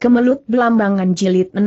Kemelut Belambangan Jilid 6.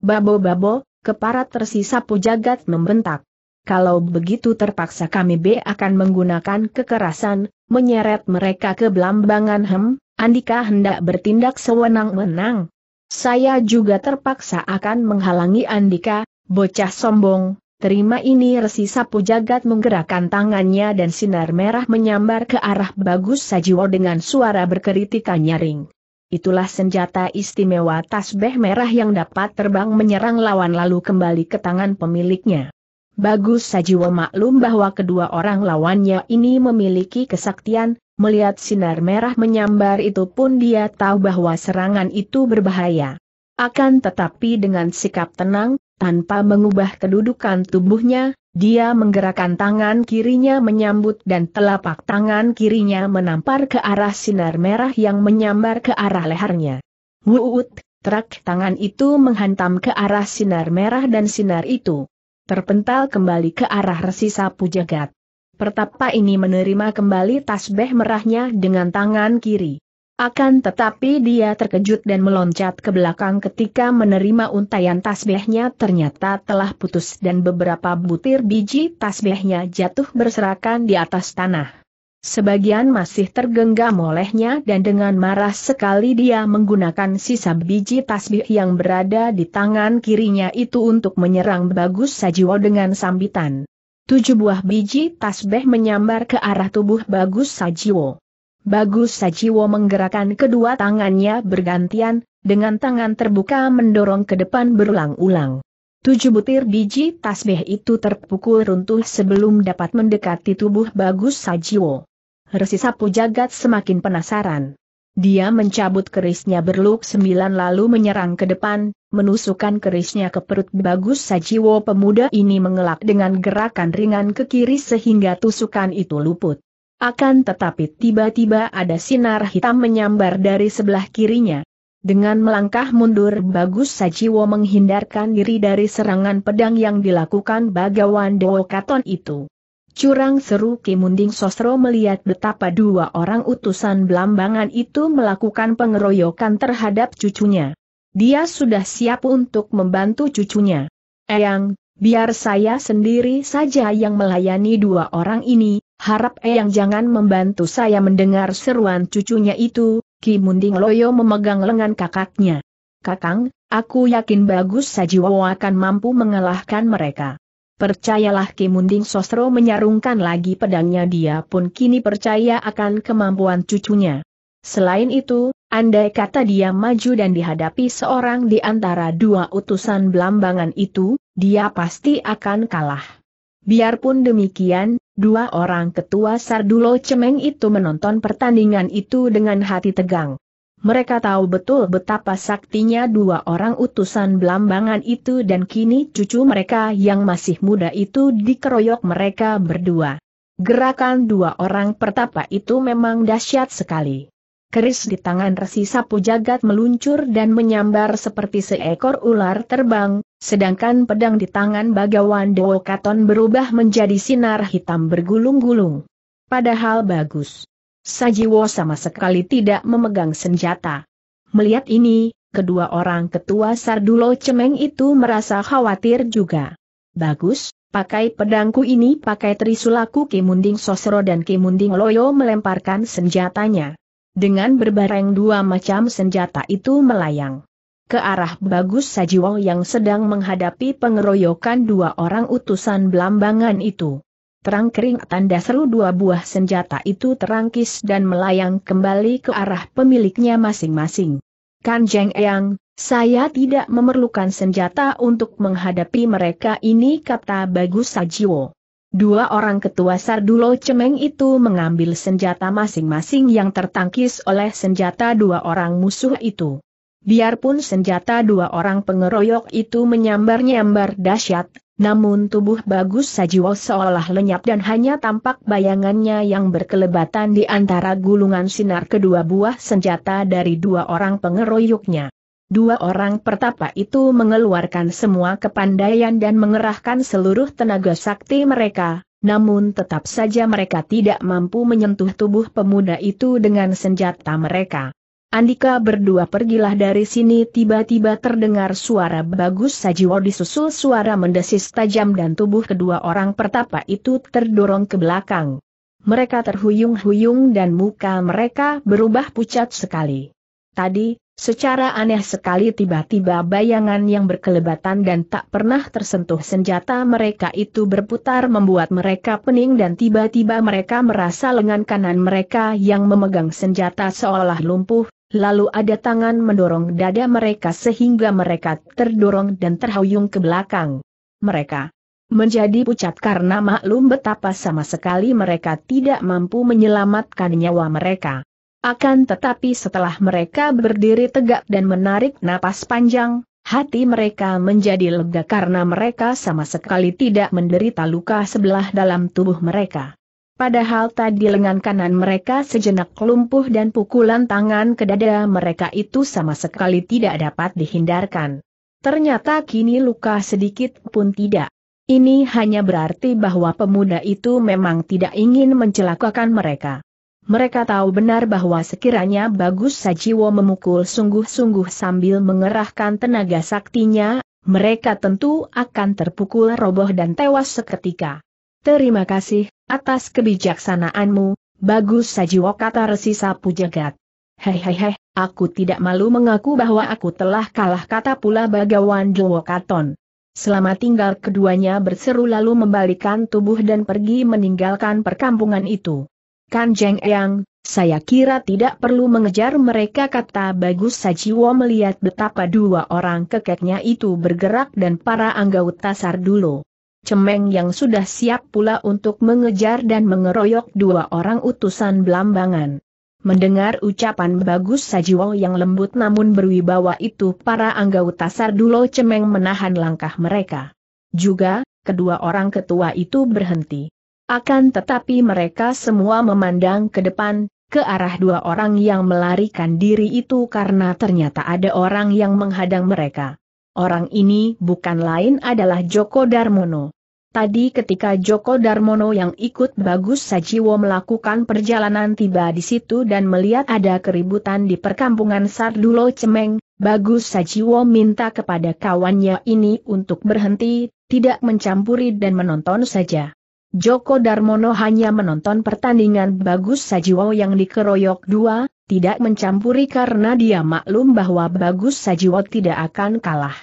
Babo-babo, keparat tersisa pujagat membentak. Kalau begitu terpaksa kami B akan menggunakan kekerasan, menyeret mereka ke Belambangan Hem, Andika hendak bertindak sewenang-wenang. Saya juga terpaksa akan menghalangi Andika, bocah sombong, terima ini resi sapu Jagat menggerakkan tangannya dan sinar merah menyambar ke arah Bagus Sajiwo dengan suara berkeritika nyaring itulah senjata istimewa tasbeh merah yang dapat terbang menyerang lawan lalu kembali ke tangan pemiliknya. Bagus Sajiwo maklum bahwa kedua orang lawannya ini memiliki kesaktian, melihat sinar merah menyambar itu pun dia tahu bahwa serangan itu berbahaya. Akan tetapi dengan sikap tenang, tanpa mengubah kedudukan tubuhnya, dia menggerakkan tangan kirinya menyambut dan telapak tangan kirinya menampar ke arah sinar merah yang menyambar ke arah lehernya. Wuut, terak tangan itu menghantam ke arah sinar merah dan sinar itu. Terpental kembali ke arah resi sapu jagat. Pertapa ini menerima kembali tasbeh merahnya dengan tangan kiri. Akan tetapi dia terkejut dan meloncat ke belakang ketika menerima untayan tasbihnya ternyata telah putus dan beberapa butir biji tasbihnya jatuh berserakan di atas tanah. Sebagian masih tergenggam olehnya dan dengan marah sekali dia menggunakan sisa biji tasbih yang berada di tangan kirinya itu untuk menyerang Bagus Sajiwo dengan sambitan. Tujuh buah biji tasbih menyambar ke arah tubuh Bagus Sajiwo. Bagus Sajiwo menggerakkan kedua tangannya bergantian, dengan tangan terbuka mendorong ke depan berulang-ulang. Tujuh butir biji tasbih itu terpukul runtuh sebelum dapat mendekati tubuh Bagus Sajiwo. Sapu jagat semakin penasaran. Dia mencabut kerisnya berluk sembilan lalu menyerang ke depan, menusukkan kerisnya ke perut Bagus Sajiwo pemuda ini mengelak dengan gerakan ringan ke kiri sehingga tusukan itu luput. Akan tetapi tiba-tiba ada sinar hitam menyambar dari sebelah kirinya. Dengan melangkah mundur Bagus Sajiwo menghindarkan diri dari serangan pedang yang dilakukan Bagawan Dewokaton itu. Curang seru Kimunding Sosro melihat betapa dua orang utusan belambangan itu melakukan pengeroyokan terhadap cucunya. Dia sudah siap untuk membantu cucunya. Eyang, biar saya sendiri saja yang melayani dua orang ini, harap Eyang jangan membantu saya mendengar seruan cucunya itu, Ki Munding Loyo memegang lengan kakaknya. Kakang, aku yakin bagus Sajiwo akan mampu mengalahkan mereka. Percayalah Ki Munding Sosro menyarungkan lagi pedangnya dia pun kini percaya akan kemampuan cucunya. Selain itu, andai kata dia maju dan dihadapi seorang di antara dua utusan belambangan itu, dia pasti akan kalah. Biarpun demikian, dua orang ketua Sardulo Cemeng itu menonton pertandingan itu dengan hati tegang. Mereka tahu betul betapa saktinya dua orang utusan belambangan itu dan kini cucu mereka yang masih muda itu dikeroyok mereka berdua. Gerakan dua orang pertapa itu memang dahsyat sekali keris di tangan resi sapu jagat meluncur dan menyambar seperti seekor ular terbang, sedangkan pedang di tangan bagawan Dewo Katon berubah menjadi sinar hitam bergulung-gulung. Padahal bagus. Sajiwo sama sekali tidak memegang senjata. Melihat ini, kedua orang ketua Sardulo Cemeng itu merasa khawatir juga. Bagus, pakai pedangku ini pakai trisulaku Kimunding Sosro dan Kimunding Loyo melemparkan senjatanya dengan berbareng dua macam senjata itu melayang ke arah Bagus Sajiwo yang sedang menghadapi pengeroyokan dua orang utusan belambangan itu. Terang kering tanda seru dua buah senjata itu terangkis dan melayang kembali ke arah pemiliknya masing-masing. Kanjeng Eyang, saya tidak memerlukan senjata untuk menghadapi mereka ini kata Bagus Sajiwo. Dua orang ketua Sardulo Cemeng itu mengambil senjata masing-masing yang tertangkis oleh senjata dua orang musuh itu. Biarpun senjata dua orang pengeroyok itu menyambar-nyambar dahsyat, namun tubuh bagus Sajiwo seolah lenyap dan hanya tampak bayangannya yang berkelebatan di antara gulungan sinar kedua buah senjata dari dua orang pengeroyoknya. Dua orang pertapa itu mengeluarkan semua kepandaian dan mengerahkan seluruh tenaga sakti mereka, namun tetap saja mereka tidak mampu menyentuh tubuh pemuda itu dengan senjata mereka. Andika berdua pergilah dari sini tiba-tiba terdengar suara bagus Sajiwo disusul suara mendesis tajam dan tubuh kedua orang pertapa itu terdorong ke belakang. Mereka terhuyung-huyung dan muka mereka berubah pucat sekali. Tadi, Secara aneh sekali tiba-tiba bayangan yang berkelebatan dan tak pernah tersentuh senjata mereka itu berputar membuat mereka pening dan tiba-tiba mereka merasa lengan kanan mereka yang memegang senjata seolah lumpuh, lalu ada tangan mendorong dada mereka sehingga mereka terdorong dan terhuyung ke belakang. Mereka menjadi pucat karena maklum betapa sama sekali mereka tidak mampu menyelamatkan nyawa mereka. Akan tetapi setelah mereka berdiri tegak dan menarik napas panjang, hati mereka menjadi lega karena mereka sama sekali tidak menderita luka sebelah dalam tubuh mereka. Padahal tadi lengan kanan mereka sejenak lumpuh dan pukulan tangan ke dada mereka itu sama sekali tidak dapat dihindarkan. Ternyata kini luka sedikit pun tidak. Ini hanya berarti bahwa pemuda itu memang tidak ingin mencelakakan mereka. Mereka tahu benar bahwa sekiranya Bagus Sajiwo memukul sungguh-sungguh sambil mengerahkan tenaga saktinya, mereka tentu akan terpukul roboh dan tewas seketika. Terima kasih, atas kebijaksanaanmu, Bagus Sajiwo kata resi sapu jagat. Hehehe, aku tidak malu mengaku bahwa aku telah kalah kata pula bagawan Katon. Selama tinggal keduanya berseru lalu membalikan tubuh dan pergi meninggalkan perkampungan itu. Kanjeng Eyang, saya kira tidak perlu mengejar mereka kata Bagus Sajiwo melihat betapa dua orang kekeknya itu bergerak dan para anggota Sardulo. Cemeng yang sudah siap pula untuk mengejar dan mengeroyok dua orang utusan belambangan. Mendengar ucapan Bagus Sajiwo yang lembut namun berwibawa itu para anggota Sardulo Cemeng menahan langkah mereka. Juga, kedua orang ketua itu berhenti. Akan tetapi mereka semua memandang ke depan, ke arah dua orang yang melarikan diri itu karena ternyata ada orang yang menghadang mereka. Orang ini bukan lain adalah Joko Darmono. Tadi ketika Joko Darmono yang ikut Bagus Sajiwo melakukan perjalanan tiba di situ dan melihat ada keributan di perkampungan Sardulo Cemeng, Bagus Sajiwo minta kepada kawannya ini untuk berhenti, tidak mencampuri dan menonton saja. Joko Darmono hanya menonton pertandingan bagus Sajiwo yang dikeroyok dua, tidak mencampuri karena dia maklum bahwa bagus Sajiwo tidak akan kalah.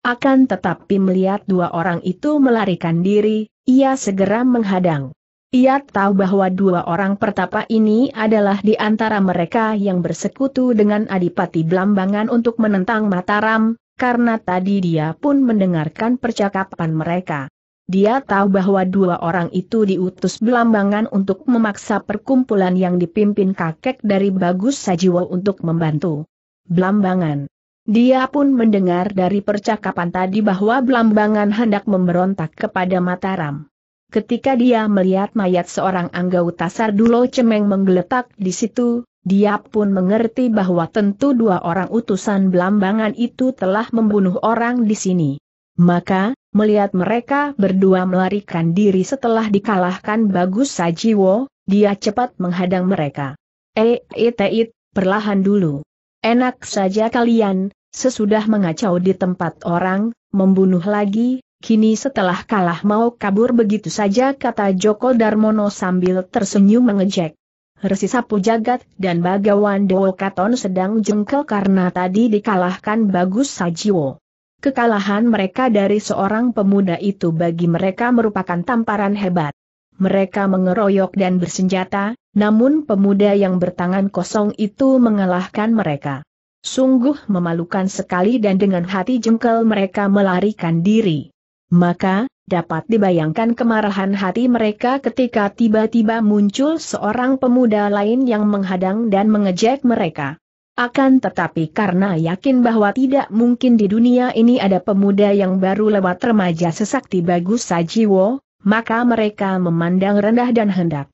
Akan tetapi melihat dua orang itu melarikan diri, ia segera menghadang. Ia tahu bahwa dua orang pertapa ini adalah di antara mereka yang bersekutu dengan Adipati Blambangan untuk menentang Mataram, karena tadi dia pun mendengarkan percakapan mereka. Dia tahu bahwa dua orang itu diutus belambangan untuk memaksa perkumpulan yang dipimpin kakek dari Bagus Sajiwo untuk membantu. Belambangan. Dia pun mendengar dari percakapan tadi bahwa Belambangan hendak memberontak kepada Mataram. Ketika dia melihat mayat seorang anggota Sardulo Cemeng menggeletak di situ, dia pun mengerti bahwa tentu dua orang utusan Belambangan itu telah membunuh orang di sini. Maka, Melihat mereka berdua melarikan diri setelah dikalahkan Bagus Sajiwo, dia cepat menghadang mereka. Eh, it, eh, eh, eh, perlahan dulu. Enak saja kalian, sesudah mengacau di tempat orang, membunuh lagi, kini setelah kalah mau kabur begitu saja kata Joko Darmono sambil tersenyum mengejek. Resi Sapu Jagat dan Bagawan Dewo Katon sedang jengkel karena tadi dikalahkan Bagus Sajiwo. Kekalahan mereka dari seorang pemuda itu bagi mereka merupakan tamparan hebat. Mereka mengeroyok dan bersenjata, namun pemuda yang bertangan kosong itu mengalahkan mereka. Sungguh memalukan sekali dan dengan hati jengkel mereka melarikan diri. Maka, dapat dibayangkan kemarahan hati mereka ketika tiba-tiba muncul seorang pemuda lain yang menghadang dan mengejek mereka. Akan tetapi karena yakin bahwa tidak mungkin di dunia ini ada pemuda yang baru lewat remaja sesakti bagus sajiwo, maka mereka memandang rendah dan hendak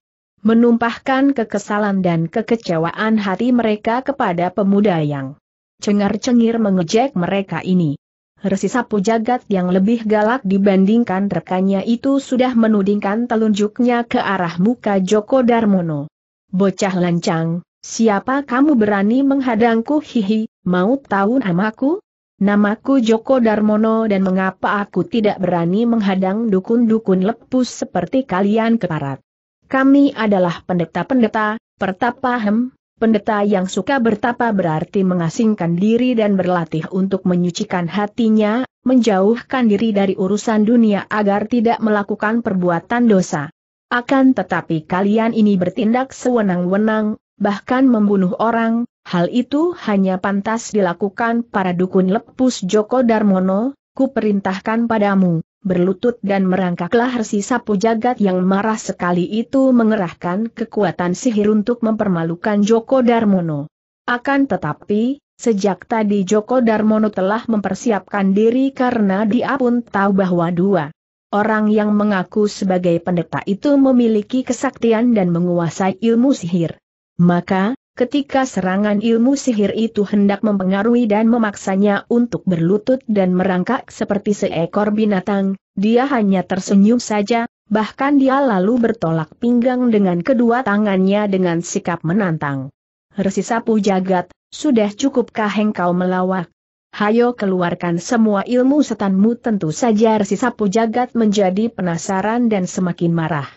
menumpahkan kekesalan dan kekecewaan hati mereka kepada pemuda yang cengar-cengir mengejek mereka ini. Resi sapu jagat yang lebih galak dibandingkan rekannya itu sudah menudingkan telunjuknya ke arah muka Joko Darmono. Bocah lancang, Siapa kamu berani menghadangku hihi, mau tahu namaku? Namaku Joko Darmono dan mengapa aku tidak berani menghadang dukun-dukun lepus seperti kalian keparat? Kami adalah pendeta-pendeta, pertapa hem, pendeta yang suka bertapa berarti mengasingkan diri dan berlatih untuk menyucikan hatinya, menjauhkan diri dari urusan dunia agar tidak melakukan perbuatan dosa. Akan tetapi kalian ini bertindak sewenang-wenang, bahkan membunuh orang, hal itu hanya pantas dilakukan para dukun lepus Joko Darmono, ku perintahkan padamu, berlutut dan merangkaklah Resi Sapu Jagat yang marah sekali itu mengerahkan kekuatan sihir untuk mempermalukan Joko Darmono. Akan tetapi, Sejak tadi Joko Darmono telah mempersiapkan diri karena dia pun tahu bahwa dua orang yang mengaku sebagai pendeta itu memiliki kesaktian dan menguasai ilmu sihir. Maka, ketika serangan ilmu sihir itu hendak mempengaruhi dan memaksanya untuk berlutut dan merangkak seperti seekor binatang, dia hanya tersenyum saja, bahkan dia lalu bertolak pinggang dengan kedua tangannya dengan sikap menantang. Resi sapu jagat, sudah cukupkah engkau melawak? Hayo keluarkan semua ilmu setanmu tentu saja resi sapu jagat menjadi penasaran dan semakin marah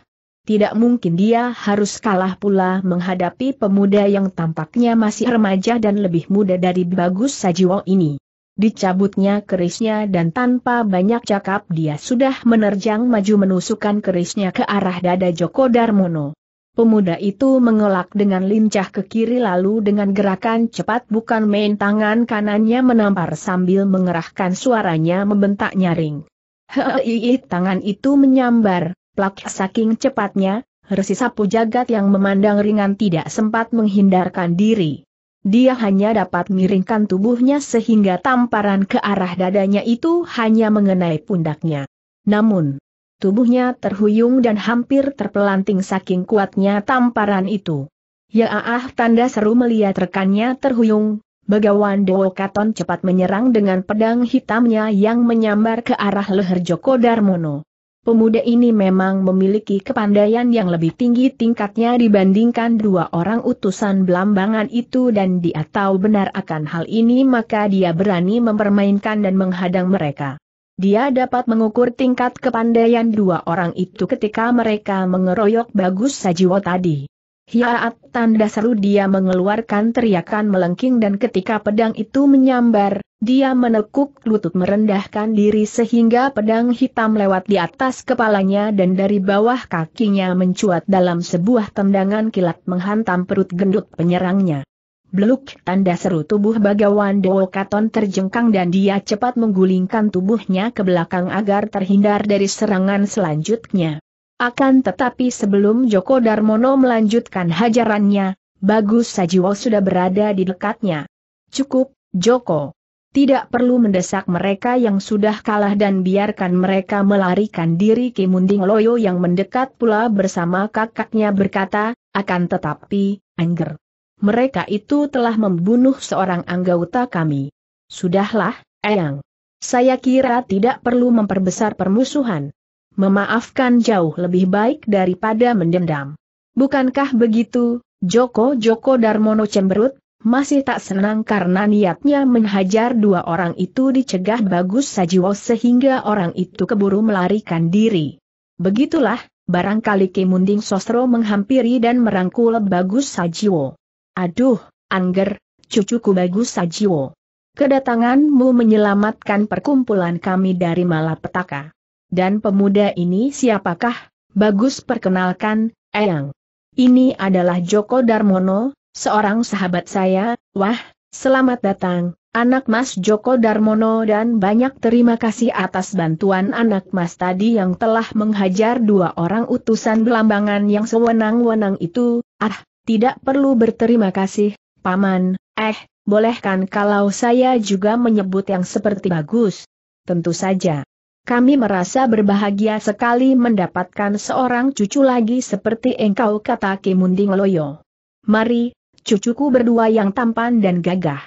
tidak mungkin dia harus kalah pula menghadapi pemuda yang tampaknya masih remaja dan lebih muda dari Bagus Sajiwo ini. Dicabutnya kerisnya dan tanpa banyak cakap dia sudah menerjang maju menusukkan kerisnya ke arah dada Joko Darmono. Pemuda itu mengelak dengan lincah ke kiri lalu dengan gerakan cepat bukan main tangan kanannya menampar sambil mengerahkan suaranya membentak nyaring. Hei, tangan itu menyambar, Plak saking cepatnya, resi sapu jagat yang memandang ringan tidak sempat menghindarkan diri. Dia hanya dapat miringkan tubuhnya sehingga tamparan ke arah dadanya itu hanya mengenai pundaknya. Namun, tubuhnya terhuyung dan hampir terpelanting saking kuatnya tamparan itu. Ya ah tanda seru melihat rekannya terhuyung, Begawan Dewo Katon cepat menyerang dengan pedang hitamnya yang menyambar ke arah leher Joko Darmono. Pemuda ini memang memiliki kepandaian yang lebih tinggi tingkatnya dibandingkan dua orang utusan belambangan itu dan dia tahu benar akan hal ini maka dia berani mempermainkan dan menghadang mereka. Dia dapat mengukur tingkat kepandaian dua orang itu ketika mereka mengeroyok bagus Sajiwo tadi. Hiaat tanda seru dia mengeluarkan teriakan melengking dan ketika pedang itu menyambar, dia menekuk lutut merendahkan diri sehingga pedang hitam lewat di atas kepalanya dan dari bawah kakinya mencuat dalam sebuah tendangan kilat menghantam perut gendut penyerangnya. Bluk, tanda seru tubuh bagawan Deo Katon terjengkang dan dia cepat menggulingkan tubuhnya ke belakang agar terhindar dari serangan selanjutnya. Akan tetapi sebelum Joko Darmono melanjutkan hajarannya, Bagus Sajiwo sudah berada di dekatnya. Cukup, Joko. Tidak perlu mendesak mereka yang sudah kalah dan biarkan mereka melarikan diri Kimunding Loyo yang mendekat pula bersama kakaknya berkata, akan tetapi, Angger. Mereka itu telah membunuh seorang anggota kami. Sudahlah, Eyang. Saya kira tidak perlu memperbesar permusuhan memaafkan jauh lebih baik daripada mendendam. Bukankah begitu, Joko Joko Darmono cemberut, masih tak senang karena niatnya menghajar dua orang itu dicegah bagus Sajiwo sehingga orang itu keburu melarikan diri. Begitulah, barangkali Kimunding Sosro menghampiri dan merangkul bagus Sajiwo. Aduh, Angger, cucuku bagus Sajiwo. Kedatanganmu menyelamatkan perkumpulan kami dari malapetaka. Dan pemuda ini siapakah? Bagus perkenalkan, Eyang. Ini adalah Joko Darmono, seorang sahabat saya. Wah, selamat datang, anak Mas Joko Darmono dan banyak terima kasih atas bantuan anak Mas tadi yang telah menghajar dua orang utusan belambangan yang sewenang-wenang itu. Ah, tidak perlu berterima kasih, Paman. Eh, bolehkan kalau saya juga menyebut yang seperti bagus? Tentu saja. Kami merasa berbahagia sekali mendapatkan seorang cucu lagi seperti engkau kata Kimunding Loyo. Mari, cucuku berdua yang tampan dan gagah.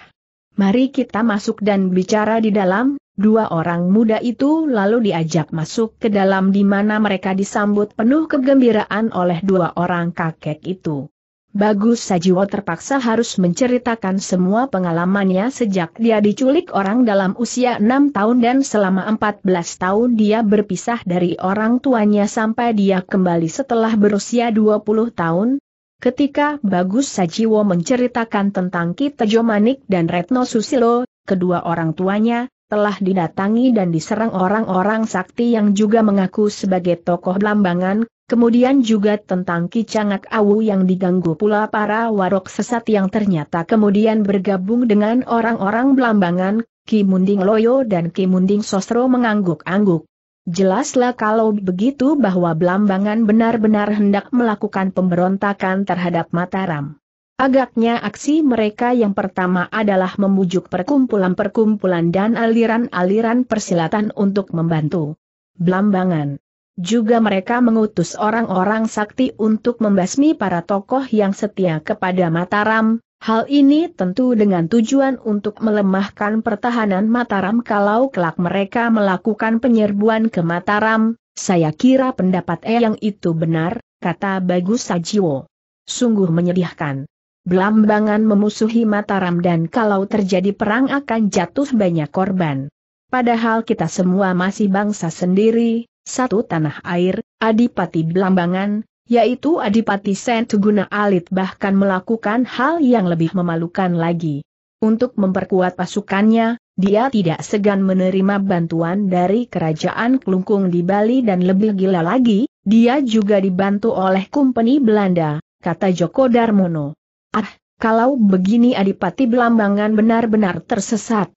Mari kita masuk dan bicara di dalam, dua orang muda itu lalu diajak masuk ke dalam di mana mereka disambut penuh kegembiraan oleh dua orang kakek itu. Bagus Sajiwo terpaksa harus menceritakan semua pengalamannya sejak dia diculik orang dalam usia 6 tahun dan selama 14 tahun dia berpisah dari orang tuanya sampai dia kembali setelah berusia 20 tahun, Ketika Bagus Sajiwo menceritakan tentang Kitejo Manik dan Retno Susilo, kedua orang tuanya, telah didatangi dan diserang orang-orang sakti yang juga mengaku sebagai tokoh lambangan. Kemudian juga tentang Kicangak Awu yang diganggu pula para warok sesat yang ternyata kemudian bergabung dengan orang-orang belambangan, Ki Munding Loyo dan Ki Munding Sosro mengangguk-angguk. Jelaslah kalau begitu bahwa Belambangan benar-benar hendak melakukan pemberontakan terhadap Mataram. Agaknya aksi mereka yang pertama adalah membujuk perkumpulan-perkumpulan dan aliran-aliran persilatan untuk membantu Belambangan. Juga mereka mengutus orang-orang sakti untuk membasmi para tokoh yang setia kepada Mataram, hal ini tentu dengan tujuan untuk melemahkan pertahanan Mataram kalau kelak mereka melakukan penyerbuan ke Mataram, saya kira pendapat Eyang itu benar, kata Bagus Sajiwo. Sungguh menyedihkan. Belambangan memusuhi Mataram dan kalau terjadi perang akan jatuh banyak korban. Padahal kita semua masih bangsa sendiri, satu tanah air, Adipati Belambangan, yaitu Adipati Sentuguna Alit bahkan melakukan hal yang lebih memalukan lagi. Untuk memperkuat pasukannya, dia tidak segan menerima bantuan dari kerajaan Kelungkung di Bali dan lebih gila lagi, dia juga dibantu oleh company Belanda, kata Joko Darmono. Ah, kalau begini Adipati Belambangan benar-benar tersesat.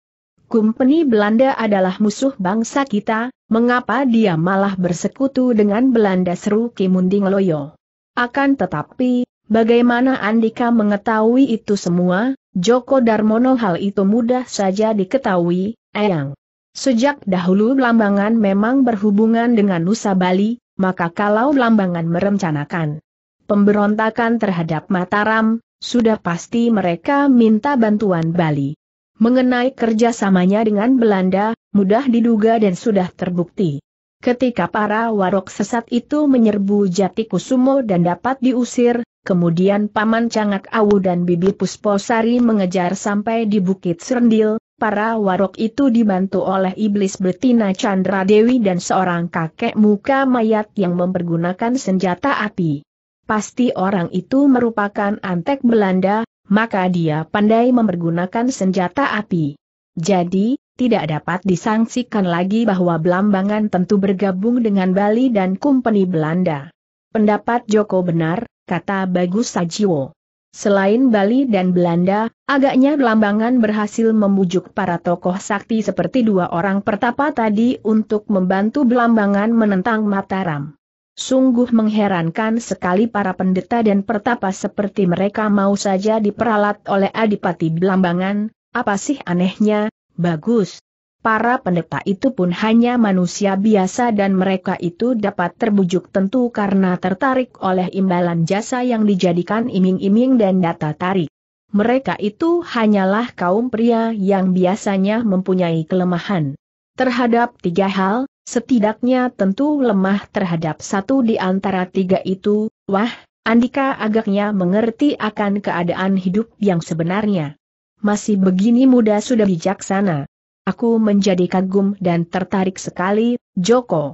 Company Belanda adalah musuh bangsa kita, Mengapa dia malah bersekutu dengan Belanda seru Kimunding Loyo? Akan tetapi, bagaimana Andika mengetahui itu semua, Joko Darmono hal itu mudah saja diketahui, Eyang. Sejak dahulu Lambangan memang berhubungan dengan Nusa Bali, maka kalau Lambangan merencanakan pemberontakan terhadap Mataram, sudah pasti mereka minta bantuan Bali. Mengenai kerjasamanya dengan Belanda, mudah diduga dan sudah terbukti. Ketika para warok sesat itu menyerbu jati kusumo dan dapat diusir, kemudian Paman Cangak Awu dan Bibi Pusposari mengejar sampai di Bukit Serendil, para warok itu dibantu oleh iblis betina Chandra Dewi dan seorang kakek muka mayat yang mempergunakan senjata api. Pasti orang itu merupakan antek Belanda, maka dia pandai mempergunakan senjata api. Jadi, tidak dapat disangsikan lagi bahwa Belambangan tentu bergabung dengan Bali dan Kumpeni Belanda. Pendapat Joko benar, kata Bagus Sajiwo. Selain Bali dan Belanda, agaknya Belambangan berhasil membujuk para tokoh sakti seperti dua orang pertapa tadi untuk membantu Belambangan menentang Mataram. Sungguh mengherankan sekali para pendeta dan pertapa seperti mereka mau saja diperalat oleh Adipati Belambangan, apa sih anehnya, bagus. Para pendeta itu pun hanya manusia biasa dan mereka itu dapat terbujuk tentu karena tertarik oleh imbalan jasa yang dijadikan iming-iming dan data tarik. Mereka itu hanyalah kaum pria yang biasanya mempunyai kelemahan. Terhadap tiga hal, Setidaknya tentu lemah terhadap satu di antara tiga itu, wah, Andika agaknya mengerti akan keadaan hidup yang sebenarnya. Masih begini muda sudah bijaksana. Aku menjadi kagum dan tertarik sekali, Joko.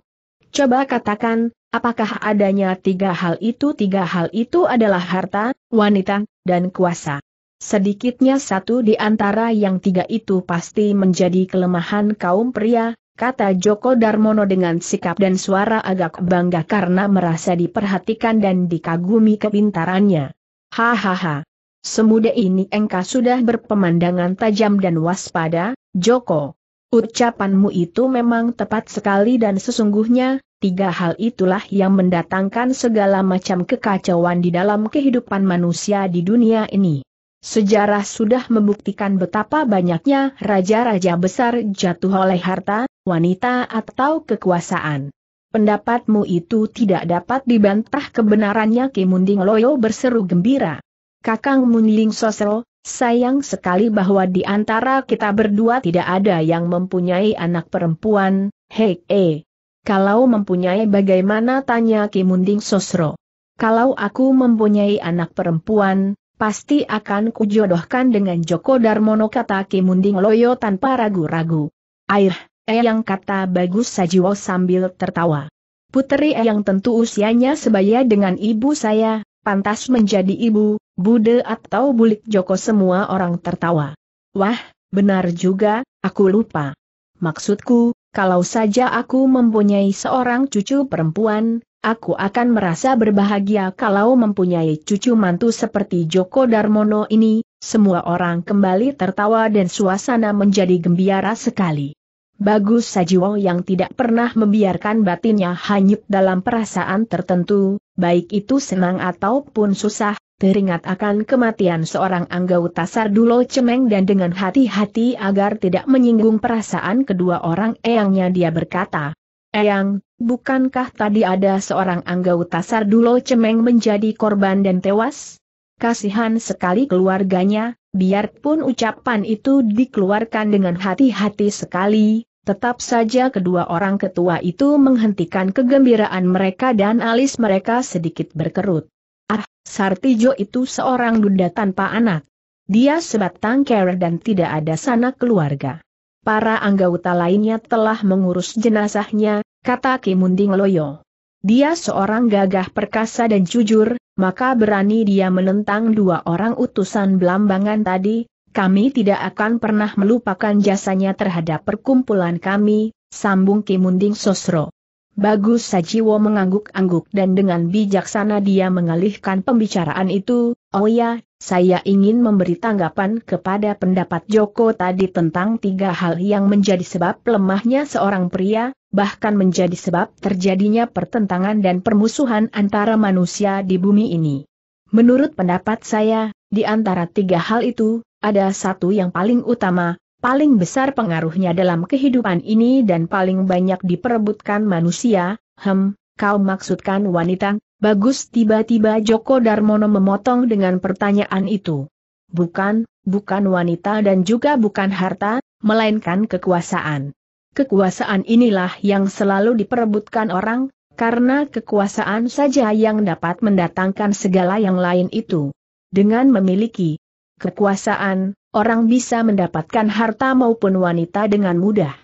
Coba katakan, apakah adanya tiga hal itu? Tiga hal itu adalah harta, wanita, dan kuasa. Sedikitnya satu di antara yang tiga itu pasti menjadi kelemahan kaum pria, kata Joko Darmono dengan sikap dan suara agak bangga karena merasa diperhatikan dan dikagumi kepintarannya. Hahaha. Semudah ini engkau sudah berpemandangan tajam dan waspada, Joko. Ucapanmu itu memang tepat sekali dan sesungguhnya, tiga hal itulah yang mendatangkan segala macam kekacauan di dalam kehidupan manusia di dunia ini. Sejarah sudah membuktikan betapa banyaknya raja-raja besar jatuh oleh harta, wanita atau kekuasaan. Pendapatmu itu tidak dapat dibantah kebenarannya Ki Loyo berseru gembira. Kakang Munding Sosro, sayang sekali bahwa di antara kita berdua tidak ada yang mempunyai anak perempuan, hei eh. Kalau mempunyai bagaimana tanya Ki Sosro. Kalau aku mempunyai anak perempuan, pasti akan kujodohkan dengan Joko Darmono kata Ki Loyo tanpa ragu-ragu. Air, Eyang kata Bagus Sajiwo sambil tertawa. Puteri Eyang tentu usianya sebaya dengan ibu saya, pantas menjadi ibu, bude atau bulik Joko semua orang tertawa. Wah, benar juga, aku lupa. Maksudku, kalau saja aku mempunyai seorang cucu perempuan, aku akan merasa berbahagia kalau mempunyai cucu mantu seperti Joko Darmono ini, semua orang kembali tertawa dan suasana menjadi gembira sekali. Bagus Sajiwo yang tidak pernah membiarkan batinnya hanyut dalam perasaan tertentu, baik itu senang ataupun susah, teringat akan kematian seorang anggota Sardulo Cemeng dan dengan hati-hati agar tidak menyinggung perasaan kedua orang eyangnya dia berkata. Eyang, bukankah tadi ada seorang anggota Sardulo Cemeng menjadi korban dan tewas? Kasihan sekali keluarganya, biarpun ucapan itu dikeluarkan dengan hati-hati sekali, Tetap saja kedua orang ketua itu menghentikan kegembiraan mereka dan alis mereka sedikit berkerut. Ah, Sartijo itu seorang duda tanpa anak. Dia sebatang kera dan tidak ada sanak keluarga. Para anggota lainnya telah mengurus jenazahnya, kata Kimunding Loyo. Dia seorang gagah perkasa dan jujur, maka berani dia menentang dua orang utusan belambangan tadi, kami tidak akan pernah melupakan jasanya terhadap perkumpulan kami, sambung Kimunding Sosro. Bagus Sajiwo mengangguk-angguk dan dengan bijaksana dia mengalihkan pembicaraan itu, oh ya, saya ingin memberi tanggapan kepada pendapat Joko tadi tentang tiga hal yang menjadi sebab lemahnya seorang pria, bahkan menjadi sebab terjadinya pertentangan dan permusuhan antara manusia di bumi ini. Menurut pendapat saya, di antara tiga hal itu, ada satu yang paling utama, paling besar pengaruhnya dalam kehidupan ini dan paling banyak diperebutkan manusia, hem, kau maksudkan wanita, bagus tiba-tiba Joko Darmono memotong dengan pertanyaan itu. Bukan, bukan wanita dan juga bukan harta, melainkan kekuasaan. Kekuasaan inilah yang selalu diperebutkan orang, karena kekuasaan saja yang dapat mendatangkan segala yang lain itu. Dengan memiliki, kekuasaan, orang bisa mendapatkan harta maupun wanita dengan mudah.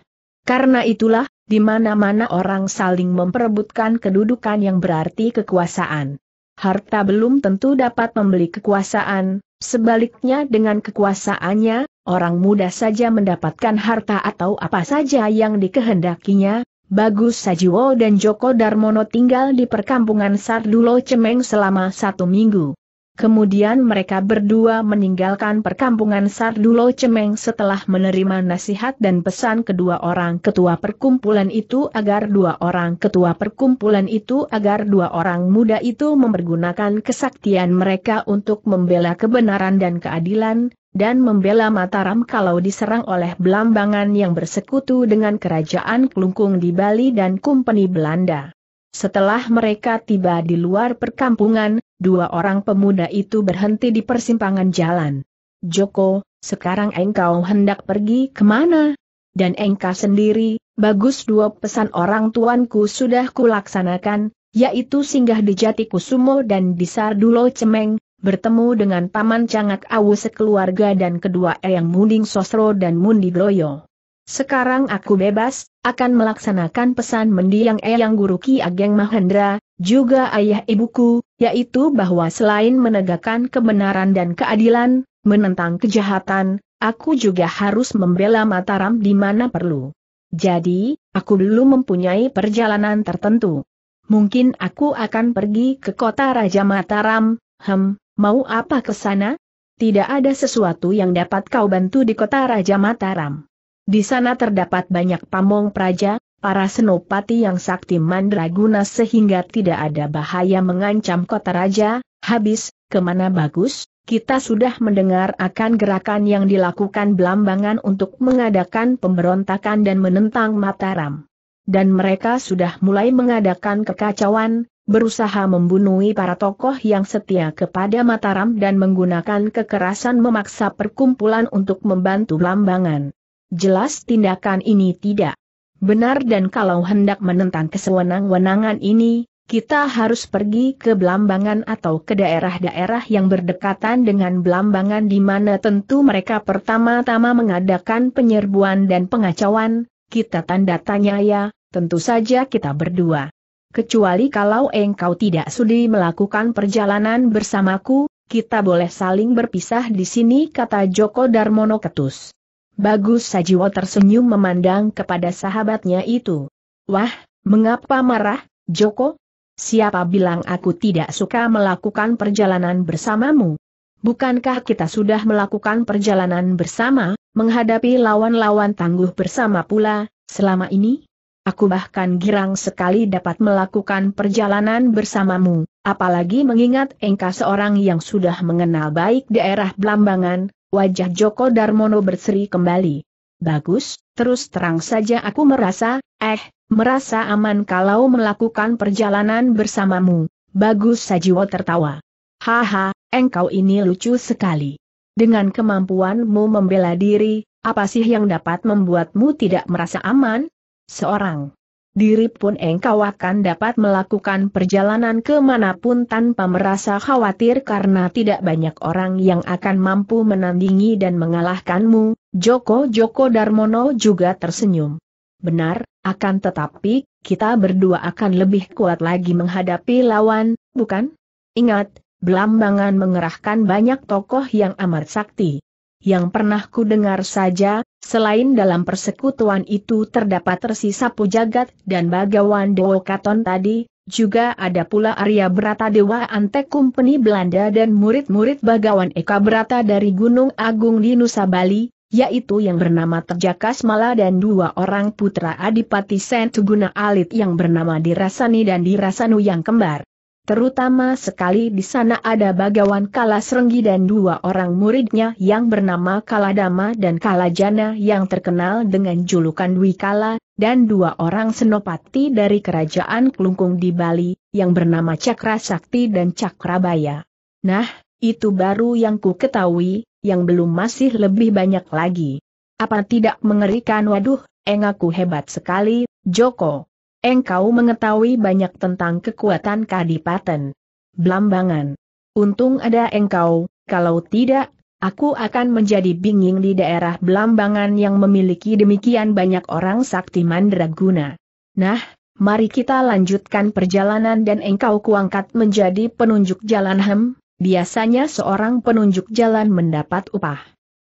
Karena itulah, di mana-mana orang saling memperebutkan kedudukan yang berarti kekuasaan. Harta belum tentu dapat membeli kekuasaan, sebaliknya dengan kekuasaannya, orang mudah saja mendapatkan harta atau apa saja yang dikehendakinya, Bagus Sajiwo dan Joko Darmono tinggal di perkampungan Sardulo Cemeng selama satu minggu. Kemudian mereka berdua meninggalkan perkampungan Sardulo Cemeng setelah menerima nasihat dan pesan kedua orang ketua perkumpulan itu agar dua orang ketua perkumpulan itu agar dua orang muda itu mempergunakan kesaktian mereka untuk membela kebenaran dan keadilan, dan membela Mataram kalau diserang oleh belambangan yang bersekutu dengan kerajaan Kelungkung di Bali dan Kumpeni Belanda. Setelah mereka tiba di luar perkampungan, dua orang pemuda itu berhenti di persimpangan jalan. Joko, sekarang engkau hendak pergi kemana? Dan engkau sendiri, bagus dua pesan orang tuanku sudah kulaksanakan, yaitu singgah di Jati Kusumo dan di Sardulo Cemeng, bertemu dengan Paman Cangak Awu sekeluarga dan kedua Eyang Munding Sosro dan Mundi Broyo. Sekarang aku bebas, akan melaksanakan pesan mendiang Eyang Guru Ki Ageng Mahendra, juga ayah ibuku, yaitu bahwa selain menegakkan kebenaran dan keadilan, menentang kejahatan, aku juga harus membela Mataram di mana perlu. Jadi, aku belum mempunyai perjalanan tertentu. Mungkin aku akan pergi ke kota Raja Mataram, hem, mau apa ke sana? Tidak ada sesuatu yang dapat kau bantu di kota Raja Mataram. Di sana terdapat banyak pamong praja, Para senopati yang sakti mandraguna sehingga tidak ada bahaya mengancam kota raja, habis, kemana bagus, kita sudah mendengar akan gerakan yang dilakukan Belambangan untuk mengadakan pemberontakan dan menentang Mataram. Dan mereka sudah mulai mengadakan kekacauan, berusaha membunuh para tokoh yang setia kepada Mataram dan menggunakan kekerasan memaksa perkumpulan untuk membantu Belambangan. Jelas tindakan ini tidak Benar dan kalau hendak menentang kesewenang-wenangan ini, kita harus pergi ke Belambangan atau ke daerah-daerah yang berdekatan dengan Belambangan di mana tentu mereka pertama-tama mengadakan penyerbuan dan pengacauan, kita tanda tanya ya, tentu saja kita berdua. Kecuali kalau engkau tidak sudi melakukan perjalanan bersamaku, kita boleh saling berpisah di sini kata Joko Darmono Ketus. Bagus Sajiwo tersenyum memandang kepada sahabatnya itu. Wah, mengapa marah, Joko? Siapa bilang aku tidak suka melakukan perjalanan bersamamu? Bukankah kita sudah melakukan perjalanan bersama, menghadapi lawan-lawan tangguh bersama pula, selama ini? Aku bahkan girang sekali dapat melakukan perjalanan bersamamu, apalagi mengingat engkau seorang yang sudah mengenal baik daerah Blambangan, Wajah Joko Darmono berseri kembali. Bagus, terus terang saja aku merasa, eh, merasa aman kalau melakukan perjalanan bersamamu. Bagus Sajiwo tertawa. Haha, engkau ini lucu sekali. Dengan kemampuanmu membela diri, apa sih yang dapat membuatmu tidak merasa aman? Seorang diri pun engkau akan dapat melakukan perjalanan kemanapun tanpa merasa khawatir karena tidak banyak orang yang akan mampu menandingi dan mengalahkanmu, Joko Joko Darmono juga tersenyum. Benar, akan tetapi, kita berdua akan lebih kuat lagi menghadapi lawan, bukan? Ingat, Belambangan mengerahkan banyak tokoh yang amat sakti. Yang pernah ku dengar saja, selain dalam persekutuan itu terdapat tersisa Pujagat dan Bagawan Dewokaton tadi, juga ada pula Arya Brata Dewa Antek Peni Belanda dan murid-murid Bagawan Eka Brata dari Gunung Agung di Nusa Bali, yaitu yang bernama Terjakas Mala dan dua orang putra Adipati Sentuguna Alit yang bernama Dirasani dan Dirasanu yang kembar. Terutama sekali di sana ada Bagawan Kalasrenggi dan dua orang muridnya yang bernama Kaladama dan Kalajana yang terkenal dengan julukan Kala, dan dua orang senopati dari kerajaan Kelungkung di Bali, yang bernama Cakra Sakti dan Cakra Baya. Nah, itu baru yang ku ketahui, yang belum masih lebih banyak lagi. Apa tidak mengerikan waduh, engaku hebat sekali, Joko engkau mengetahui banyak tentang kekuatan kadipaten. Blambangan. Untung ada engkau, kalau tidak, aku akan menjadi bingung di daerah Blambangan yang memiliki demikian banyak orang sakti mandraguna. Nah, mari kita lanjutkan perjalanan dan engkau kuangkat menjadi penunjuk jalan hem, biasanya seorang penunjuk jalan mendapat upah.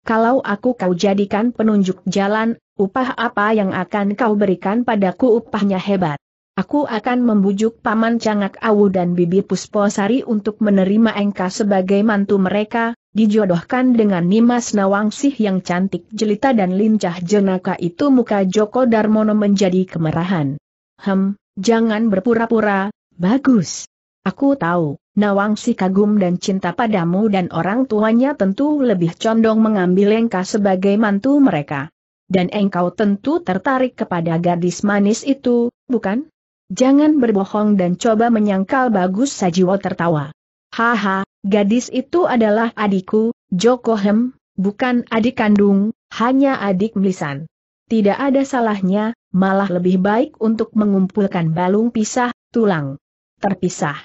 Kalau aku kau jadikan penunjuk jalan, Upah apa yang akan kau berikan padaku upahnya hebat. Aku akan membujuk Paman Cangak Awu dan Bibi Pusposari untuk menerima engkau sebagai mantu mereka, dijodohkan dengan Nimas Nawangsih yang cantik jelita dan lincah jenaka itu muka Joko Darmono menjadi kemerahan. Hem, jangan berpura-pura, bagus. Aku tahu, Nawangsih kagum dan cinta padamu dan orang tuanya tentu lebih condong mengambil engkau sebagai mantu mereka. Dan engkau tentu tertarik kepada gadis manis itu, bukan? Jangan berbohong dan coba menyangkal bagus Sajiwo tertawa. Haha, gadis itu adalah adikku, Joko Hem, bukan adik kandung, hanya adik melisan. Tidak ada salahnya, malah lebih baik untuk mengumpulkan balung pisah, tulang. Terpisah.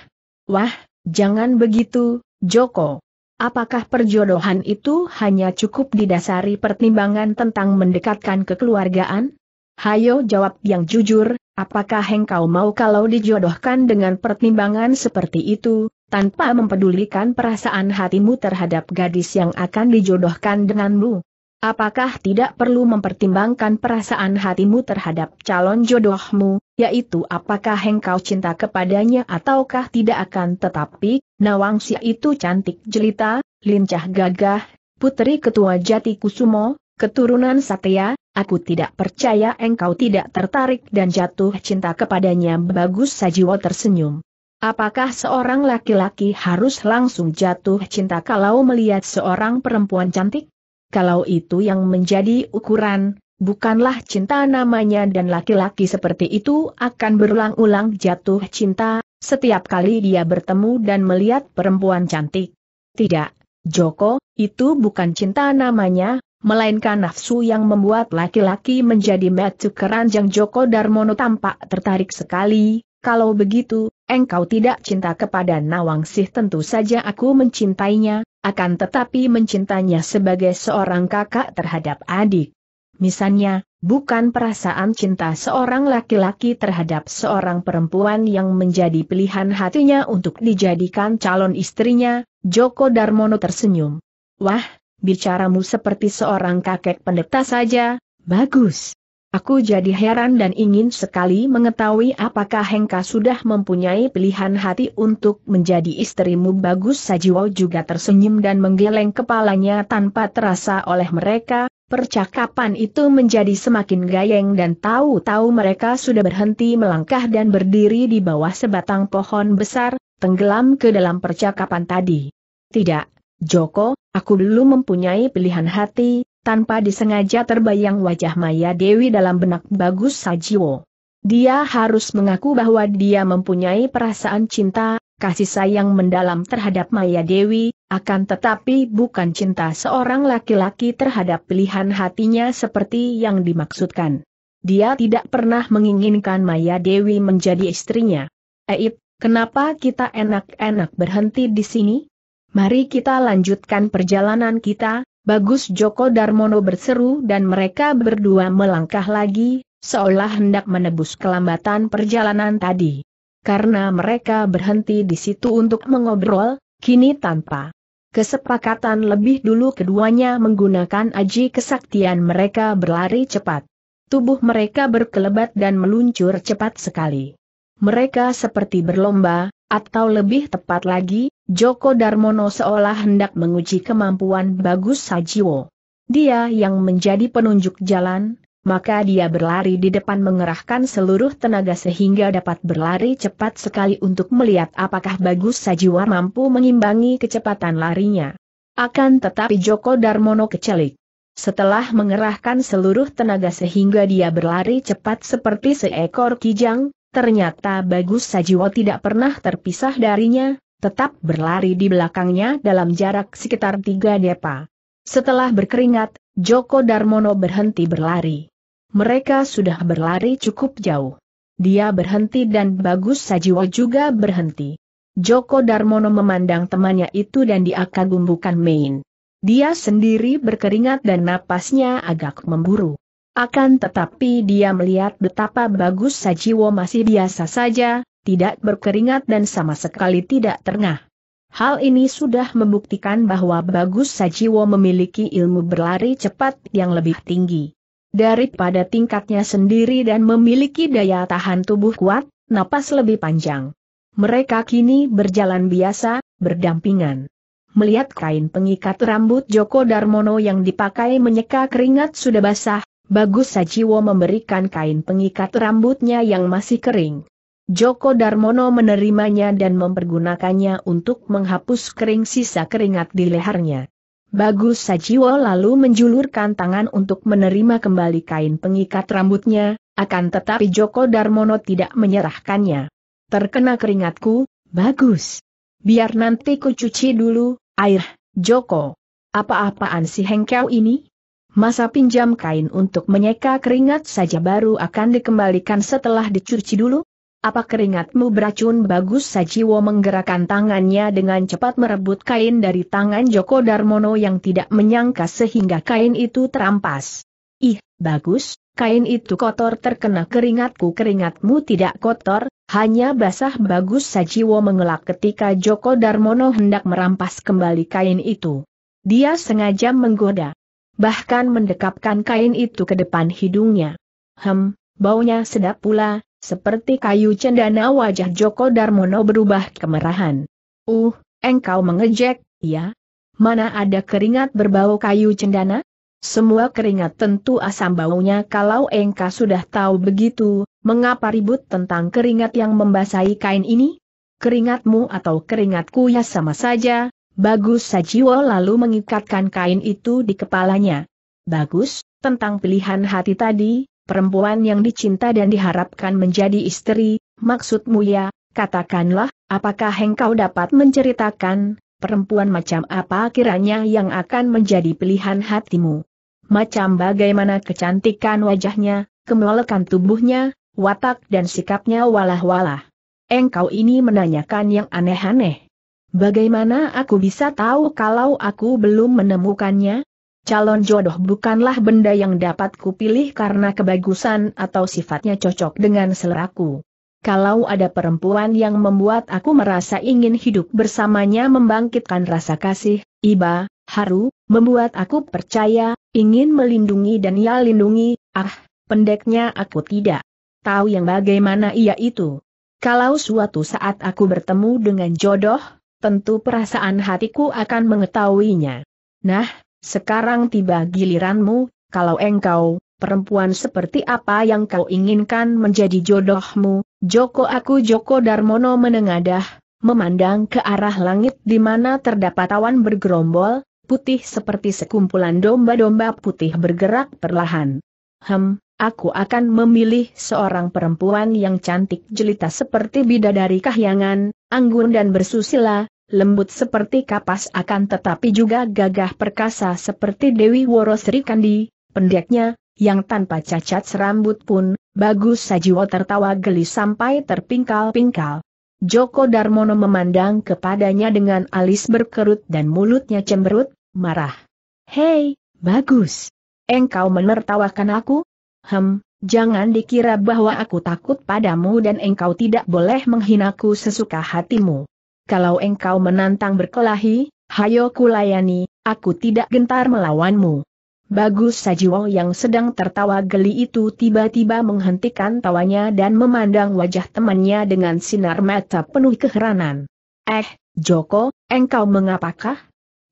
Wah, jangan begitu, Joko. Apakah perjodohan itu hanya cukup didasari pertimbangan tentang mendekatkan kekeluargaan? Hayo jawab yang jujur, apakah engkau mau kalau dijodohkan dengan pertimbangan seperti itu, tanpa mempedulikan perasaan hatimu terhadap gadis yang akan dijodohkan denganmu? Apakah tidak perlu mempertimbangkan perasaan hatimu terhadap calon jodohmu, yaitu apakah engkau cinta kepadanya ataukah tidak akan tetapi, Nawangsi itu cantik jelita, lincah gagah, putri ketua jati kusumo, keturunan Satya, aku tidak percaya engkau tidak tertarik dan jatuh cinta kepadanya bagus Sajiwo tersenyum. Apakah seorang laki-laki harus langsung jatuh cinta kalau melihat seorang perempuan cantik? kalau itu yang menjadi ukuran, bukanlah cinta namanya dan laki-laki seperti itu akan berulang-ulang jatuh cinta, setiap kali dia bertemu dan melihat perempuan cantik. Tidak, Joko, itu bukan cinta namanya, melainkan nafsu yang membuat laki-laki menjadi metu keranjang Joko Darmono tampak tertarik sekali, kalau begitu, engkau tidak cinta kepada Nawangsih tentu saja aku mencintainya, akan tetapi mencintainya sebagai seorang kakak terhadap adik. Misalnya, bukan perasaan cinta seorang laki-laki terhadap seorang perempuan yang menjadi pilihan hatinya untuk dijadikan calon istrinya, Joko Darmono tersenyum. Wah, bicaramu seperti seorang kakek pendeta saja, bagus. Aku jadi heran dan ingin sekali mengetahui apakah Hengka sudah mempunyai pilihan hati untuk menjadi istrimu bagus Sajiwo juga tersenyum dan menggeleng kepalanya tanpa terasa oleh mereka, percakapan itu menjadi semakin gayeng dan tahu-tahu mereka sudah berhenti melangkah dan berdiri di bawah sebatang pohon besar, tenggelam ke dalam percakapan tadi. Tidak, Joko, aku belum mempunyai pilihan hati, tanpa disengaja terbayang wajah Maya Dewi dalam benak bagus Sajiwo. Dia harus mengaku bahwa dia mempunyai perasaan cinta, kasih sayang mendalam terhadap Maya Dewi, akan tetapi bukan cinta seorang laki-laki terhadap pilihan hatinya seperti yang dimaksudkan. Dia tidak pernah menginginkan Maya Dewi menjadi istrinya. Eip, kenapa kita enak-enak berhenti di sini? Mari kita lanjutkan perjalanan kita, Bagus Joko Darmono berseru dan mereka berdua melangkah lagi, seolah hendak menebus kelambatan perjalanan tadi. Karena mereka berhenti di situ untuk mengobrol, kini tanpa kesepakatan lebih dulu keduanya menggunakan aji kesaktian mereka berlari cepat. Tubuh mereka berkelebat dan meluncur cepat sekali. Mereka seperti berlomba, atau lebih tepat lagi, Joko Darmono seolah hendak menguji kemampuan bagus Sajiwo. Dia yang menjadi penunjuk jalan, maka dia berlari di depan mengerahkan seluruh tenaga sehingga dapat berlari cepat sekali untuk melihat apakah bagus Sajiwo mampu mengimbangi kecepatan larinya. Akan tetapi Joko Darmono kecelik. Setelah mengerahkan seluruh tenaga sehingga dia berlari cepat seperti seekor kijang, Ternyata Bagus Sajiwo tidak pernah terpisah darinya, tetap berlari di belakangnya dalam jarak sekitar tiga depa. Setelah berkeringat, Joko Darmono berhenti berlari. Mereka sudah berlari cukup jauh. Dia berhenti dan Bagus Sajiwo juga berhenti. Joko Darmono memandang temannya itu dan dia kagum bukan main. Dia sendiri berkeringat dan napasnya agak memburu. Akan tetapi dia melihat betapa bagus Sajiwo masih biasa saja, tidak berkeringat dan sama sekali tidak terengah. Hal ini sudah membuktikan bahwa Bagus Sajiwo memiliki ilmu berlari cepat yang lebih tinggi. Daripada tingkatnya sendiri dan memiliki daya tahan tubuh kuat, napas lebih panjang. Mereka kini berjalan biasa, berdampingan. Melihat kain pengikat rambut Joko Darmono yang dipakai menyeka keringat sudah basah, Bagus Sajiwo memberikan kain pengikat rambutnya yang masih kering. Joko Darmono menerimanya dan mempergunakannya untuk menghapus kering sisa keringat di lehernya. Bagus Sajiwo lalu menjulurkan tangan untuk menerima kembali kain pengikat rambutnya, akan tetapi Joko Darmono tidak menyerahkannya. Terkena keringatku, bagus. Biar nanti ku cuci dulu, air, Joko. Apa-apaan si hengkau ini? Masa pinjam kain untuk menyeka keringat saja baru akan dikembalikan setelah dicuci dulu? Apa keringatmu beracun bagus Sajiwo menggerakkan tangannya dengan cepat merebut kain dari tangan Joko Darmono yang tidak menyangka sehingga kain itu terampas. Ih, bagus, kain itu kotor terkena keringatku keringatmu tidak kotor, hanya basah bagus Sajiwo mengelak ketika Joko Darmono hendak merampas kembali kain itu. Dia sengaja menggoda bahkan mendekapkan kain itu ke depan hidungnya. Hem, baunya sedap pula, seperti kayu cendana wajah Joko Darmono berubah kemerahan. Uh, engkau mengejek, ya? Mana ada keringat berbau kayu cendana? Semua keringat tentu asam baunya kalau engkau sudah tahu begitu, mengapa ribut tentang keringat yang membasahi kain ini? Keringatmu atau keringatku ya sama saja, Bagus Sajiwo lalu mengikatkan kain itu di kepalanya. Bagus, tentang pilihan hati tadi, perempuan yang dicinta dan diharapkan menjadi istri, maksudmu ya, katakanlah, apakah engkau dapat menceritakan, perempuan macam apa kiranya yang akan menjadi pilihan hatimu? Macam bagaimana kecantikan wajahnya, kemolekan tubuhnya, watak dan sikapnya walah-walah. Engkau ini menanyakan yang aneh-aneh. Bagaimana aku bisa tahu kalau aku belum menemukannya? Calon jodoh bukanlah benda yang dapat kupilih karena kebagusan atau sifatnya cocok dengan seleraku. Kalau ada perempuan yang membuat aku merasa ingin hidup bersamanya membangkitkan rasa kasih, iba, haru, membuat aku percaya, ingin melindungi dan ia lindungi, ah, pendeknya aku tidak tahu yang bagaimana ia itu. Kalau suatu saat aku bertemu dengan jodoh, tentu perasaan hatiku akan mengetahuinya. Nah, sekarang tiba giliranmu, kalau engkau, perempuan seperti apa yang kau inginkan menjadi jodohmu, Joko aku Joko Darmono menengadah, memandang ke arah langit di mana terdapat awan bergerombol, putih seperti sekumpulan domba-domba putih bergerak perlahan. Hem, aku akan memilih seorang perempuan yang cantik jelita seperti bidadari kahyangan, anggun dan bersusila, lembut seperti kapas akan tetapi juga gagah perkasa seperti Dewi Woro Sri Kandi, pendeknya, yang tanpa cacat serambut pun, bagus sajiwa tertawa geli sampai terpingkal-pingkal. Joko Darmono memandang kepadanya dengan alis berkerut dan mulutnya cemberut, marah. Hei, bagus. Engkau menertawakan aku? Hem, jangan dikira bahwa aku takut padamu dan engkau tidak boleh menghinaku sesuka hatimu kalau engkau menantang berkelahi, hayo kulayani, aku tidak gentar melawanmu. Bagus Sajiwo yang sedang tertawa geli itu tiba-tiba menghentikan tawanya dan memandang wajah temannya dengan sinar mata penuh keheranan. Eh, Joko, engkau mengapakah?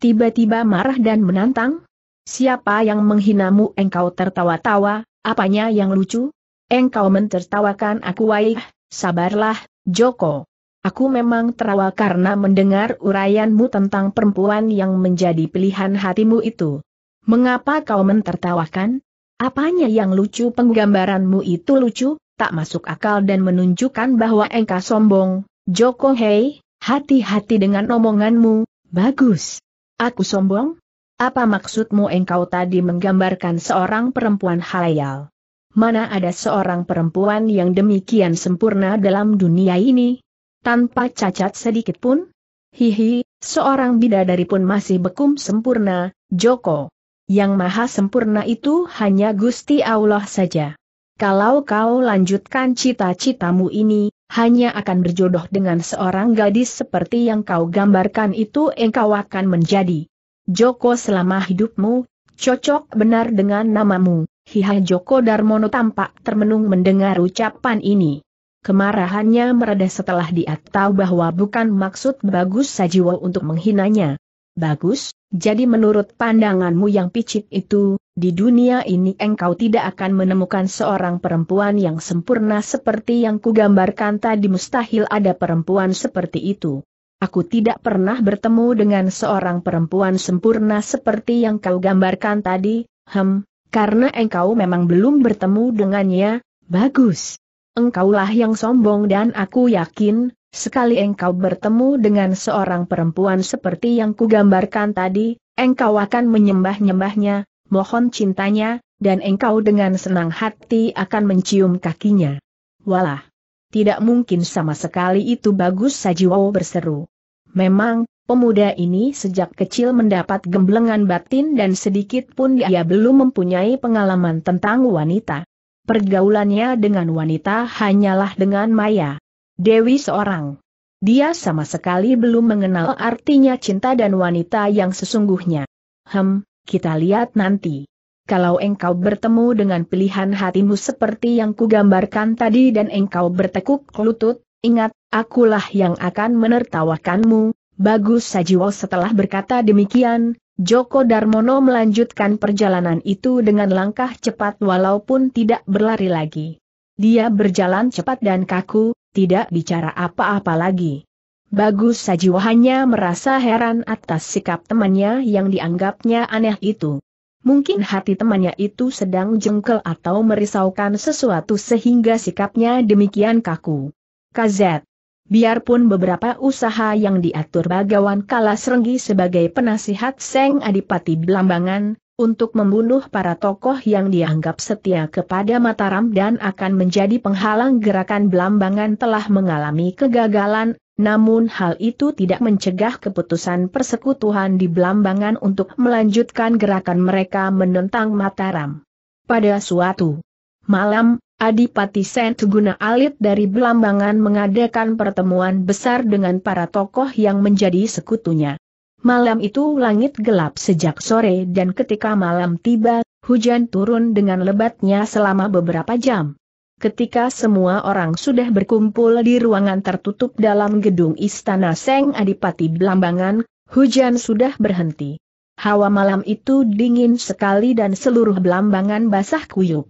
Tiba-tiba marah dan menantang? Siapa yang menghinamu engkau tertawa-tawa, apanya yang lucu? Engkau mentertawakan aku waih, sabarlah, Joko. Aku memang terawa karena mendengar uraianmu tentang perempuan yang menjadi pilihan hatimu itu. Mengapa kau mentertawakan? Apanya yang lucu penggambaranmu itu lucu, tak masuk akal dan menunjukkan bahwa engkau sombong. Joko Hei, hati-hati dengan omonganmu, bagus. Aku sombong? Apa maksudmu engkau tadi menggambarkan seorang perempuan halayal? Mana ada seorang perempuan yang demikian sempurna dalam dunia ini? tanpa cacat sedikit pun? Hihi, seorang bidadari pun masih bekum sempurna, Joko. Yang maha sempurna itu hanya Gusti Allah saja. Kalau kau lanjutkan cita-citamu ini, hanya akan berjodoh dengan seorang gadis seperti yang kau gambarkan itu engkau akan menjadi. Joko selama hidupmu, cocok benar dengan namamu, hiha Joko Darmono tampak termenung mendengar ucapan ini. Kemarahannya mereda setelah dia tahu bahwa bukan maksud Bagus Sajiwo untuk menghinanya. Bagus, jadi menurut pandanganmu yang picit itu, di dunia ini engkau tidak akan menemukan seorang perempuan yang sempurna seperti yang kugambarkan tadi mustahil ada perempuan seperti itu. Aku tidak pernah bertemu dengan seorang perempuan sempurna seperti yang kau gambarkan tadi, hem, karena engkau memang belum bertemu dengannya, bagus engkaulah yang sombong dan aku yakin, sekali engkau bertemu dengan seorang perempuan seperti yang kugambarkan tadi, engkau akan menyembah-nyembahnya, mohon cintanya, dan engkau dengan senang hati akan mencium kakinya. Walah! Tidak mungkin sama sekali itu bagus Sajiwo berseru. Memang, Pemuda ini sejak kecil mendapat gemblengan batin dan sedikit pun dia belum mempunyai pengalaman tentang wanita pergaulannya dengan wanita hanyalah dengan Maya. Dewi seorang. Dia sama sekali belum mengenal artinya cinta dan wanita yang sesungguhnya. Hem, kita lihat nanti. Kalau engkau bertemu dengan pilihan hatimu seperti yang kugambarkan tadi dan engkau bertekuk lutut, ingat, akulah yang akan menertawakanmu. Bagus Sajiwo setelah berkata demikian, Joko Darmono melanjutkan perjalanan itu dengan langkah cepat walaupun tidak berlari lagi. Dia berjalan cepat dan kaku, tidak bicara apa-apa lagi. Bagus Sajiwo hanya merasa heran atas sikap temannya yang dianggapnya aneh itu. Mungkin hati temannya itu sedang jengkel atau merisaukan sesuatu sehingga sikapnya demikian kaku. Kazet. Biarpun beberapa usaha yang diatur Bagawan Kala Serenggi sebagai penasihat Seng Adipati Belambangan, untuk membunuh para tokoh yang dianggap setia kepada Mataram dan akan menjadi penghalang gerakan Belambangan telah mengalami kegagalan, namun hal itu tidak mencegah keputusan persekutuan di Belambangan untuk melanjutkan gerakan mereka menentang Mataram. Pada suatu malam, Adipati Sentuguna Alit dari Belambangan mengadakan pertemuan besar dengan para tokoh yang menjadi sekutunya. Malam itu langit gelap sejak sore dan ketika malam tiba, hujan turun dengan lebatnya selama beberapa jam. Ketika semua orang sudah berkumpul di ruangan tertutup dalam gedung Istana Seng Adipati Belambangan, hujan sudah berhenti. Hawa malam itu dingin sekali dan seluruh Belambangan basah kuyup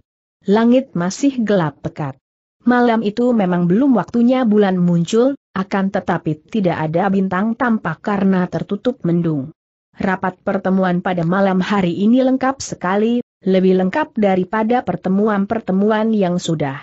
langit masih gelap pekat. Malam itu memang belum waktunya bulan muncul, akan tetapi tidak ada bintang tampak karena tertutup mendung. Rapat pertemuan pada malam hari ini lengkap sekali, lebih lengkap daripada pertemuan-pertemuan yang sudah.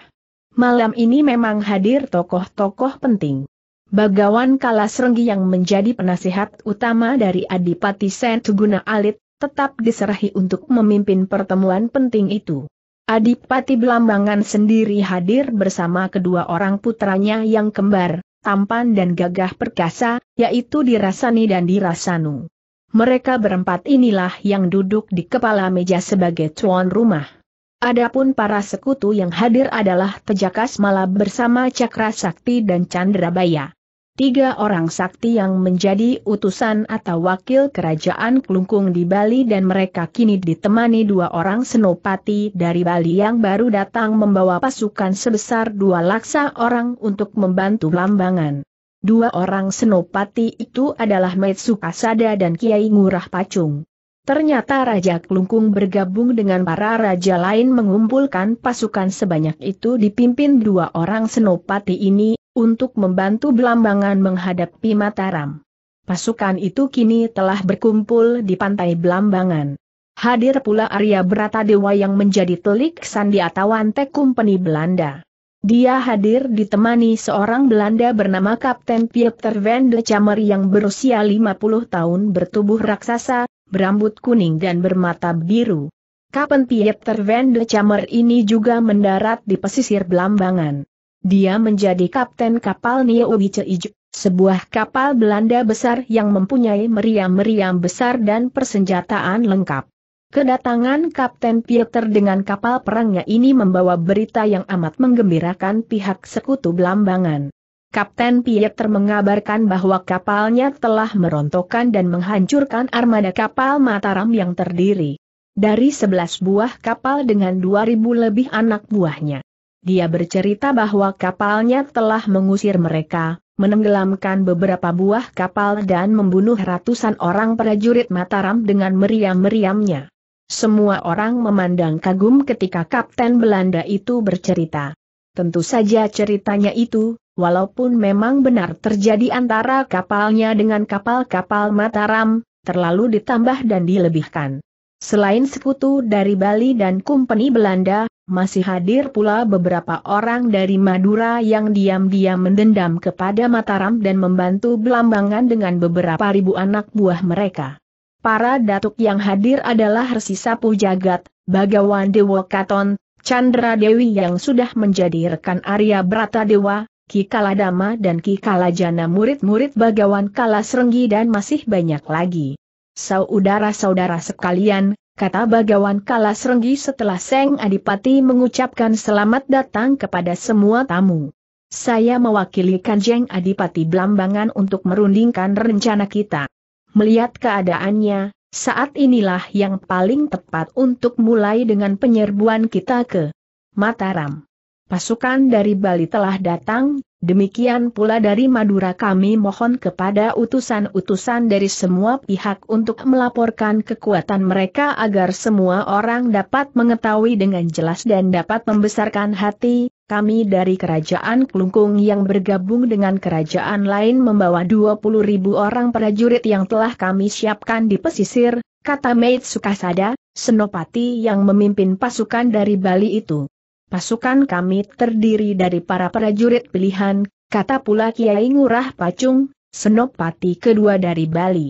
Malam ini memang hadir tokoh-tokoh penting. Bagawan Kalasrenggi yang menjadi penasihat utama dari Adipati Sentuguna Alit, tetap diserahi untuk memimpin pertemuan penting itu. Adipati Belambangan sendiri hadir bersama kedua orang putranya yang kembar, tampan dan gagah perkasa, yaitu Dirasani dan Dirasanu. Mereka berempat inilah yang duduk di kepala meja sebagai tuan rumah. Adapun para sekutu yang hadir adalah Tejakas Malab bersama Cakra Sakti dan Chandrabaya tiga orang sakti yang menjadi utusan atau wakil kerajaan Kelungkung di Bali dan mereka kini ditemani dua orang senopati dari Bali yang baru datang membawa pasukan sebesar dua laksa orang untuk membantu Lambangan. Dua orang senopati itu adalah Metsu Sada dan Kiai Ngurah Pacung. Ternyata Raja Klungkung bergabung dengan para raja lain mengumpulkan pasukan sebanyak itu dipimpin dua orang senopati ini untuk membantu Belambangan menghadapi Mataram. Pasukan itu kini telah berkumpul di pantai Belambangan. Hadir pula Arya Brata Dewa yang menjadi telik sandi atau antek company Belanda. Dia hadir ditemani seorang Belanda bernama Kapten Pieter van de Chamer yang berusia 50 tahun bertubuh raksasa, berambut kuning dan bermata biru. Kapten Pieter van de Chamer ini juga mendarat di pesisir Belambangan. Dia menjadi kapten kapal Nieuwice Iju, sebuah kapal Belanda besar yang mempunyai meriam-meriam besar dan persenjataan lengkap. Kedatangan Kapten Pieter dengan kapal perangnya ini membawa berita yang amat menggembirakan pihak sekutu Belambangan. Kapten Pieter mengabarkan bahwa kapalnya telah merontokkan dan menghancurkan armada kapal Mataram yang terdiri dari 11 buah kapal dengan 2000 lebih anak buahnya. Dia bercerita bahwa kapalnya telah mengusir mereka, menenggelamkan beberapa buah kapal dan membunuh ratusan orang prajurit Mataram dengan meriam-meriamnya. Semua orang memandang kagum ketika Kapten Belanda itu bercerita. Tentu saja ceritanya itu, walaupun memang benar terjadi antara kapalnya dengan kapal-kapal Mataram, terlalu ditambah dan dilebihkan. Selain sekutu dari Bali dan Kumpeni Belanda, masih hadir pula beberapa orang dari Madura yang diam-diam mendendam kepada Mataram dan membantu Belambangan dengan beberapa ribu anak buah mereka. Para datuk yang hadir adalah Resi Sapu Jagat, Bagawan Dewa Katon, Chandra Dewi yang sudah menjadi rekan Arya Brata Dewa, Ki Kaladama dan Ki Kalajana murid-murid Bagawan Kalasrenggi dan masih banyak lagi. Saudara-saudara sekalian, kata Bagawan Kalas Renggi setelah Seng Adipati mengucapkan selamat datang kepada semua tamu. Saya mewakili Kanjeng Adipati Blambangan untuk merundingkan rencana kita. Melihat keadaannya, saat inilah yang paling tepat untuk mulai dengan penyerbuan kita ke Mataram. Pasukan dari Bali telah datang, Demikian pula dari Madura kami mohon kepada utusan-utusan dari semua pihak untuk melaporkan kekuatan mereka agar semua orang dapat mengetahui dengan jelas dan dapat membesarkan hati, kami dari kerajaan Kelungkung yang bergabung dengan kerajaan lain membawa 20 ribu orang prajurit yang telah kami siapkan di pesisir, kata Maid Sukasada, Senopati yang memimpin pasukan dari Bali itu. Pasukan kami terdiri dari para prajurit pilihan, kata pula Kiai Ngurah Pacung, senopati kedua dari Bali.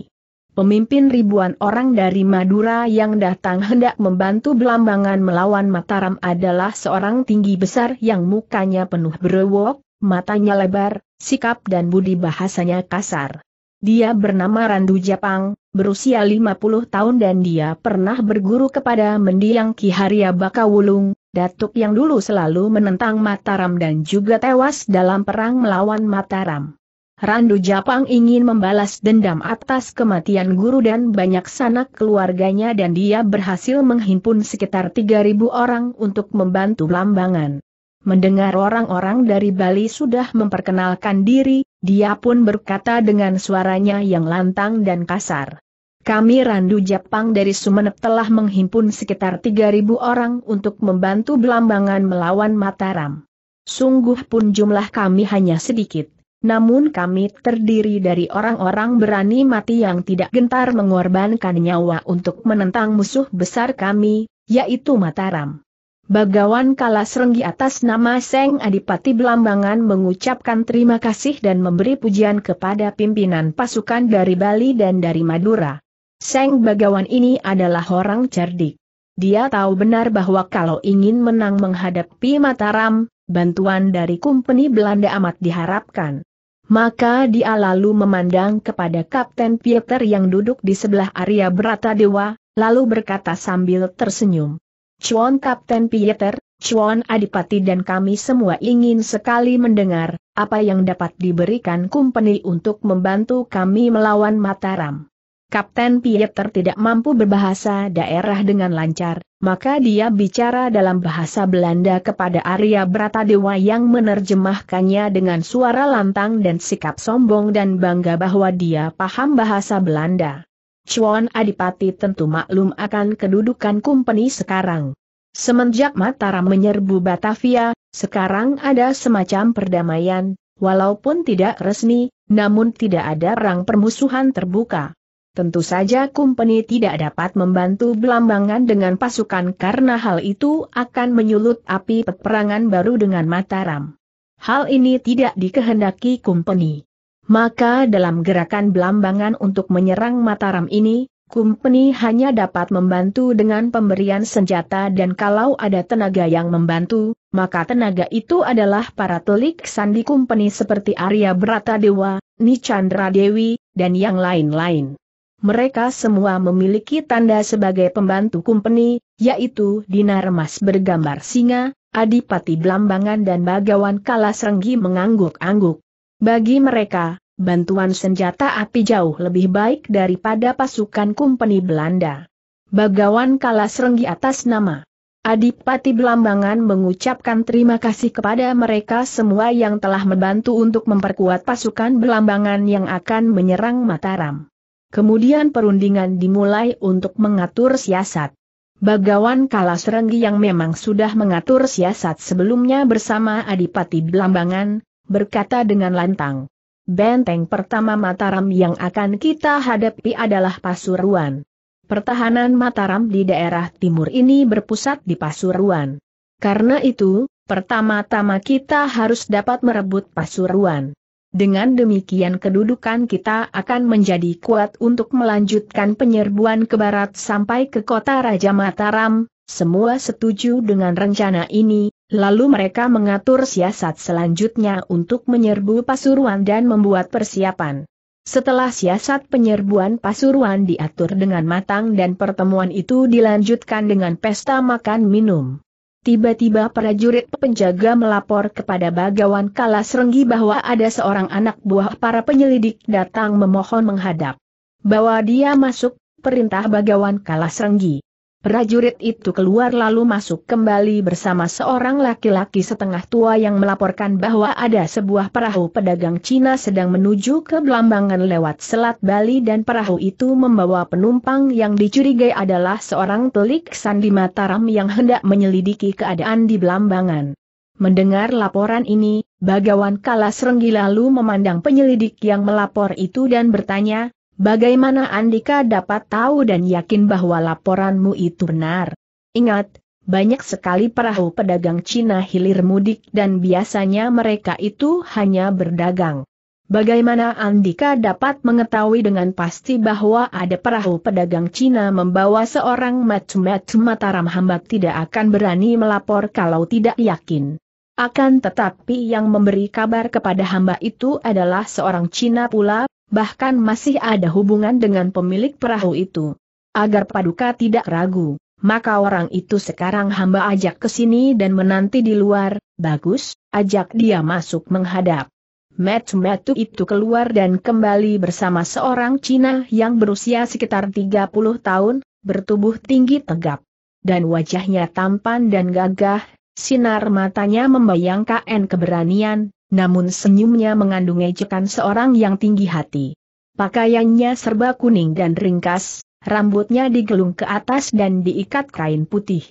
Pemimpin ribuan orang dari Madura yang datang hendak membantu Belambangan melawan Mataram adalah seorang tinggi besar yang mukanya penuh brewok, matanya lebar, sikap dan budi bahasanya kasar. Dia bernama Randu Japang, berusia 50 tahun dan dia pernah berguru kepada mendiang Ki Haria Bakawulung, Datuk yang dulu selalu menentang Mataram dan juga tewas dalam perang melawan Mataram. Randu Japang ingin membalas dendam atas kematian guru dan banyak sanak keluarganya dan dia berhasil menghimpun sekitar 3.000 orang untuk membantu Lambangan. Mendengar orang-orang dari Bali sudah memperkenalkan diri, dia pun berkata dengan suaranya yang lantang dan kasar. Kami Randu Jepang dari Sumeneb telah menghimpun sekitar 3.000 orang untuk membantu Belambangan melawan Mataram. Sungguh pun jumlah kami hanya sedikit, namun kami terdiri dari orang-orang berani mati yang tidak gentar mengorbankan nyawa untuk menentang musuh besar kami, yaitu Mataram. Bagawan Kalasrenggi atas nama Seng Adipati Belambangan mengucapkan terima kasih dan memberi pujian kepada pimpinan pasukan dari Bali dan dari Madura. Seng Bagawan ini adalah orang cerdik. Dia tahu benar bahwa kalau ingin menang menghadapi Mataram, bantuan dari kumpeni Belanda amat diharapkan. Maka dia lalu memandang kepada Kapten Pieter yang duduk di sebelah Arya berata dewa, lalu berkata sambil tersenyum. Cuan Kapten Pieter, Cuan Adipati dan kami semua ingin sekali mendengar, apa yang dapat diberikan kumpeni untuk membantu kami melawan Mataram. Kapten Pieter tidak mampu berbahasa daerah dengan lancar, maka dia bicara dalam bahasa Belanda kepada Arya Bratadewa yang menerjemahkannya dengan suara lantang dan sikap sombong dan bangga bahwa dia paham bahasa Belanda. Chuan Adipati tentu maklum akan kedudukan kumpeni sekarang. Semenjak Mataram menyerbu Batavia, sekarang ada semacam perdamaian, walaupun tidak resmi, namun tidak ada perang permusuhan terbuka. Tentu saja kumpeni tidak dapat membantu Belambangan dengan pasukan karena hal itu akan menyulut api peperangan baru dengan Mataram. Hal ini tidak dikehendaki kumpeni. Maka dalam gerakan Belambangan untuk menyerang Mataram ini, kumpeni hanya dapat membantu dengan pemberian senjata dan kalau ada tenaga yang membantu, maka tenaga itu adalah para telik sandi kumpeni seperti Arya Brata Dewa, Nichandra Dewi, dan yang lain-lain mereka semua memiliki tanda sebagai pembantu kumpeni, yaitu dinar emas bergambar singa, adipati belambangan dan bagawan Serenggi mengangguk-angguk. Bagi mereka, bantuan senjata api jauh lebih baik daripada pasukan kumpeni Belanda. Bagawan Serenggi atas nama. Adipati Belambangan mengucapkan terima kasih kepada mereka semua yang telah membantu untuk memperkuat pasukan Belambangan yang akan menyerang Mataram. Kemudian perundingan dimulai untuk mengatur siasat. Bagawan Kalasrenggi yang memang sudah mengatur siasat sebelumnya bersama Adipati Blambangan, berkata dengan lantang. Benteng pertama Mataram yang akan kita hadapi adalah Pasuruan. Pertahanan Mataram di daerah timur ini berpusat di Pasuruan. Karena itu, pertama-tama kita harus dapat merebut Pasuruan. Dengan demikian kedudukan kita akan menjadi kuat untuk melanjutkan penyerbuan ke barat sampai ke kota Raja Mataram, semua setuju dengan rencana ini, lalu mereka mengatur siasat selanjutnya untuk menyerbu Pasuruan dan membuat persiapan. Setelah siasat penyerbuan Pasuruan diatur dengan matang dan pertemuan itu dilanjutkan dengan pesta makan minum. Tiba-tiba prajurit penjaga melapor kepada Bagawan Kalasrenggi bahwa ada seorang anak buah para penyelidik datang memohon menghadap. Bawa dia masuk, perintah Bagawan Kalasrenggi. Prajurit itu keluar lalu masuk kembali bersama seorang laki-laki setengah tua yang melaporkan bahwa ada sebuah perahu pedagang Cina sedang menuju ke Belambangan lewat Selat Bali dan perahu itu membawa penumpang yang dicurigai adalah seorang telik Sandi Mataram yang hendak menyelidiki keadaan di Belambangan. Mendengar laporan ini, Bagawan Kalas Renggi lalu memandang penyelidik yang melapor itu dan bertanya, Bagaimana Andika dapat tahu dan yakin bahwa laporanmu itu benar? Ingat, banyak sekali perahu pedagang Cina hilir mudik dan biasanya mereka itu hanya berdagang. Bagaimana Andika dapat mengetahui dengan pasti bahwa ada perahu pedagang Cina membawa seorang macam-macam Mataram hamba tidak akan berani melapor kalau tidak yakin. Akan tetapi yang memberi kabar kepada hamba itu adalah seorang Cina pula, bahkan masih ada hubungan dengan pemilik perahu itu. Agar Paduka tidak ragu, maka orang itu sekarang hamba ajak ke sini dan menanti di luar, bagus, ajak dia masuk menghadap. Metu-metu itu keluar dan kembali bersama seorang Cina yang berusia sekitar 30 tahun, bertubuh tinggi tegap. Dan wajahnya tampan dan gagah, Sinar matanya membayangkan keberanian, namun senyumnya mengandung ejekan seorang yang tinggi hati. Pakaiannya serba kuning dan ringkas, rambutnya digelung ke atas dan diikat kain putih.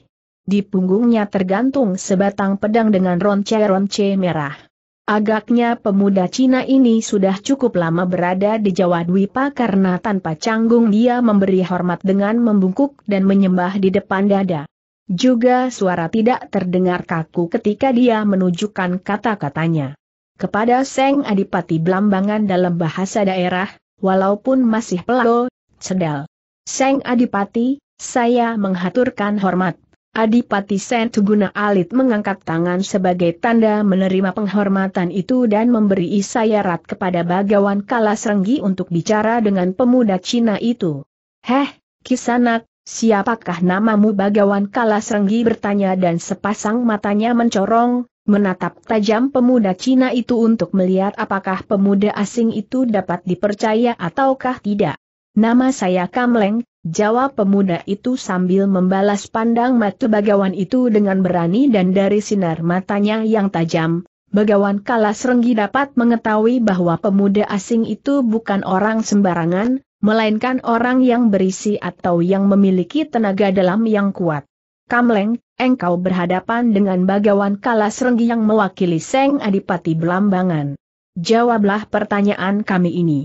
Di punggungnya tergantung sebatang pedang dengan ronce-ronce merah. Agaknya pemuda Cina ini sudah cukup lama berada di Jawa Dwipa karena tanpa canggung dia memberi hormat dengan membungkuk dan menyembah di depan dada. Juga suara tidak terdengar kaku ketika dia menunjukkan kata-katanya. Kepada Seng Adipati Blambangan dalam bahasa daerah, walaupun masih pelago, sedal. Seng Adipati, saya menghaturkan hormat. Adipati Sen Tuguna Alit mengangkat tangan sebagai tanda menerima penghormatan itu dan memberi isyarat kepada Bagawan Kalasrenggi untuk bicara dengan pemuda Cina itu. Heh, Kisanak, Siapakah namamu Bagawan Kalasrenggi bertanya dan sepasang matanya mencorong, menatap tajam pemuda Cina itu untuk melihat apakah pemuda asing itu dapat dipercaya ataukah tidak. Nama saya Kamleng, jawab pemuda itu sambil membalas pandang mata Bagawan itu dengan berani dan dari sinar matanya yang tajam, Bagawan Kalasrenggi dapat mengetahui bahwa pemuda asing itu bukan orang sembarangan, melainkan orang yang berisi atau yang memiliki tenaga dalam yang kuat. Kamleng, engkau berhadapan dengan bagawan kala Kalasrenggi yang mewakili Seng Adipati Belambangan. Jawablah pertanyaan kami ini.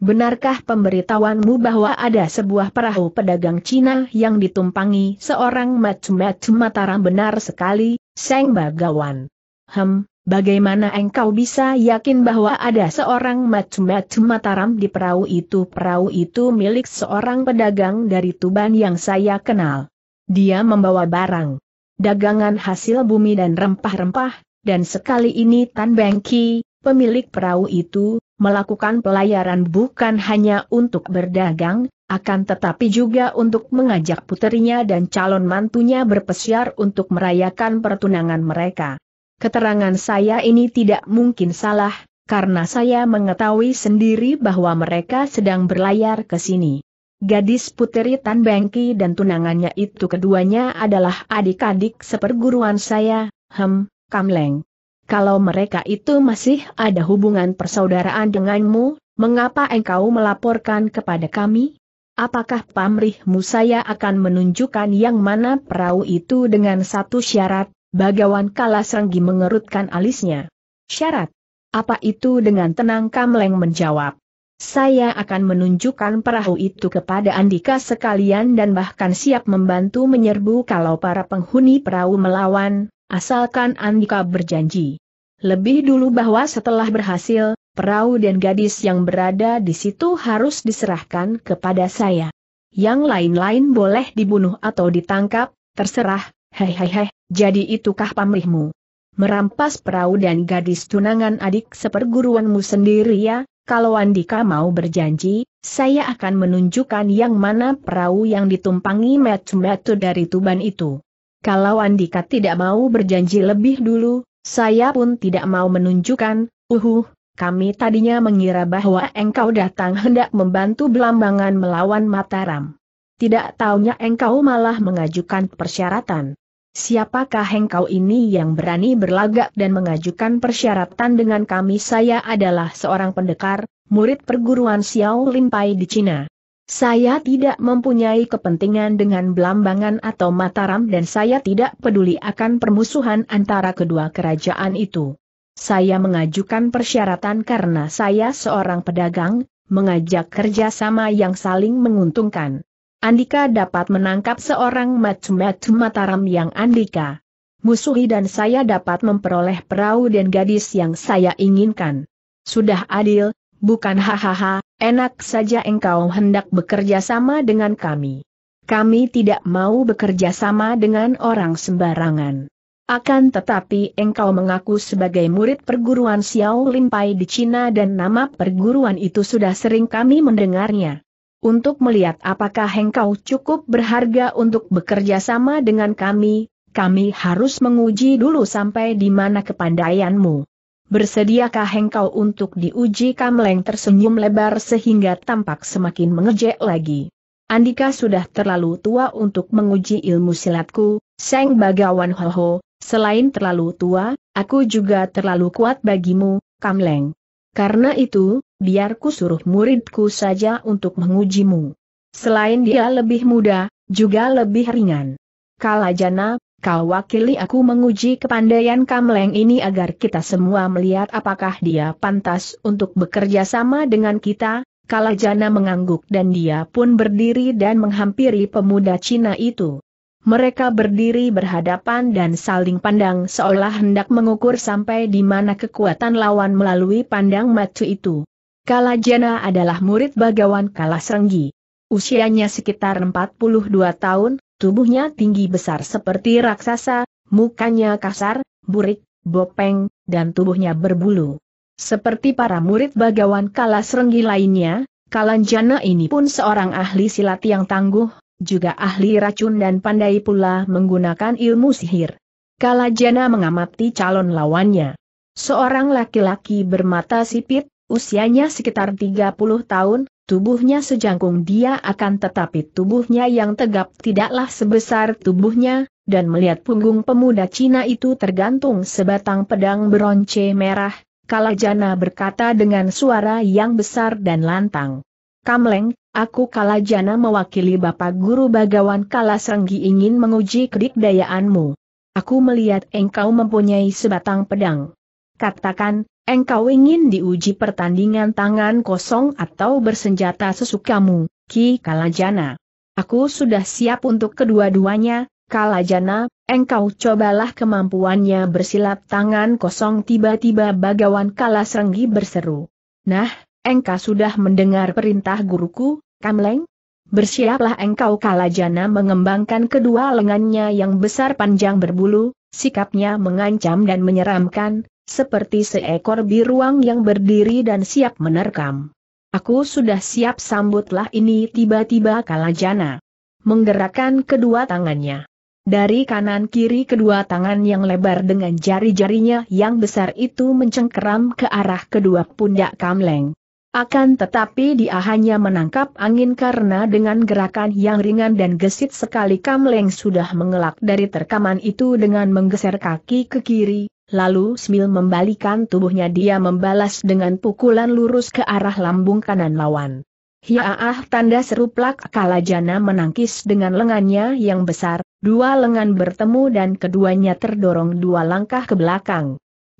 Benarkah pemberitahuanmu bahwa ada sebuah perahu pedagang Cina yang ditumpangi seorang macu-macu mataram benar sekali, Seng Bagawan? Hem, Bagaimana engkau bisa yakin bahwa ada seorang macam-macam mataram di perahu itu? Perahu itu milik seorang pedagang dari Tuban yang saya kenal. Dia membawa barang, dagangan hasil bumi dan rempah-rempah, dan sekali ini Tan Bengki, pemilik perahu itu, melakukan pelayaran bukan hanya untuk berdagang, akan tetapi juga untuk mengajak putrinya dan calon mantunya berpesiar untuk merayakan pertunangan mereka. Keterangan saya ini tidak mungkin salah, karena saya mengetahui sendiri bahwa mereka sedang berlayar ke sini. Gadis puteri Tan Bengki dan tunangannya itu keduanya adalah adik-adik seperguruan saya, Hem, Kamleng. Kalau mereka itu masih ada hubungan persaudaraan denganmu, mengapa engkau melaporkan kepada kami? Apakah pamrihmu saya akan menunjukkan yang mana perahu itu dengan satu syarat, Bagawan Kalasrenggi mengerutkan alisnya. Syarat. Apa itu dengan tenang Kamleng menjawab. Saya akan menunjukkan perahu itu kepada Andika sekalian dan bahkan siap membantu menyerbu kalau para penghuni perahu melawan, asalkan Andika berjanji. Lebih dulu bahwa setelah berhasil, perahu dan gadis yang berada di situ harus diserahkan kepada saya. Yang lain-lain boleh dibunuh atau ditangkap, terserah, hehehe, jadi itukah pamrihmu? Merampas perahu dan gadis tunangan adik seperguruanmu sendiri ya, kalau Andika mau berjanji, saya akan menunjukkan yang mana perahu yang ditumpangi metu-metu dari Tuban itu. Kalau Andika tidak mau berjanji lebih dulu, saya pun tidak mau menunjukkan, uhuh, kami tadinya mengira bahwa engkau datang hendak membantu Belambangan melawan Mataram. Tidak taunya engkau malah mengajukan persyaratan. Siapakah engkau ini yang berani berlagak dan mengajukan persyaratan dengan kami saya adalah seorang pendekar, murid perguruan Xiao Limpai di Cina. Saya tidak mempunyai kepentingan dengan Belambangan atau Mataram dan saya tidak peduli akan permusuhan antara kedua kerajaan itu. Saya mengajukan persyaratan karena saya seorang pedagang, mengajak kerjasama yang saling menguntungkan. Andika dapat menangkap seorang macam-macam mataram yang Andika musuhi dan saya dapat memperoleh perahu dan gadis yang saya inginkan. Sudah adil, bukan hahaha, enak saja engkau hendak bekerja sama dengan kami. Kami tidak mau bekerja sama dengan orang sembarangan. Akan tetapi engkau mengaku sebagai murid perguruan Xiao Limpai di Cina dan nama perguruan itu sudah sering kami mendengarnya untuk melihat apakah engkau cukup berharga untuk bekerja sama dengan kami, kami harus menguji dulu sampai di mana kepandaianmu. Bersediakah engkau untuk diuji Kamleng tersenyum lebar sehingga tampak semakin mengejek lagi. Andika sudah terlalu tua untuk menguji ilmu silatku, Seng Bagawan Hoho, selain terlalu tua, aku juga terlalu kuat bagimu, Kamleng. Karena itu, biarku suruh muridku saja untuk mengujimu. Selain dia lebih muda, juga lebih ringan. Kalajana, kau wakili aku menguji kepandaian Kamleng ini agar kita semua melihat apakah dia pantas untuk bekerja sama dengan kita, Kalajana mengangguk dan dia pun berdiri dan menghampiri pemuda Cina itu. Mereka berdiri berhadapan dan saling pandang seolah hendak mengukur sampai di mana kekuatan lawan melalui pandang matu itu. Kalajana adalah murid Bagawan Kalasrenggi. Usianya sekitar 42 tahun, tubuhnya tinggi besar seperti raksasa, mukanya kasar, burik, bopeng, dan tubuhnya berbulu. Seperti para murid Bagawan Kalasrenggi lainnya, Kalanjana ini pun seorang ahli silat yang tangguh, juga ahli racun dan pandai pula menggunakan ilmu sihir. Kalajana mengamati calon lawannya. Seorang laki-laki bermata sipit, usianya sekitar 30 tahun, tubuhnya sejangkung dia akan tetapi tubuhnya yang tegap tidaklah sebesar tubuhnya, dan melihat punggung pemuda Cina itu tergantung sebatang pedang beronce merah, Kalajana berkata dengan suara yang besar dan lantang. Kamleng, aku Kalajana mewakili Bapak Guru Bagawan Kala ingin menguji kedikdayaanmu. Aku melihat engkau mempunyai sebatang pedang. Katakan, engkau ingin diuji pertandingan tangan kosong atau bersenjata sesukamu, Ki Kalajana. Aku sudah siap untuk kedua-duanya, Kalajana, engkau cobalah kemampuannya bersilat tangan kosong tiba-tiba bagawan Kalasrenggi berseru. Nah, Engkau sudah mendengar perintah guruku, Kamleng? Bersiaplah engkau kalajana mengembangkan kedua lengannya yang besar panjang berbulu, sikapnya mengancam dan menyeramkan, seperti seekor biruang yang berdiri dan siap menerkam. Aku sudah siap sambutlah ini tiba-tiba kalajana. Menggerakkan kedua tangannya. Dari kanan kiri kedua tangan yang lebar dengan jari-jarinya yang besar itu mencengkeram ke arah kedua pundak Kamleng. Akan tetapi dia hanya menangkap angin karena dengan gerakan yang ringan dan gesit sekali Leng sudah mengelak dari terkaman itu dengan menggeser kaki ke kiri, lalu sambil membalikan tubuhnya dia membalas dengan pukulan lurus ke arah lambung kanan lawan. Hiaah tanda seru plak Kalajana menangkis dengan lengannya yang besar, dua lengan bertemu dan keduanya terdorong dua langkah ke belakang.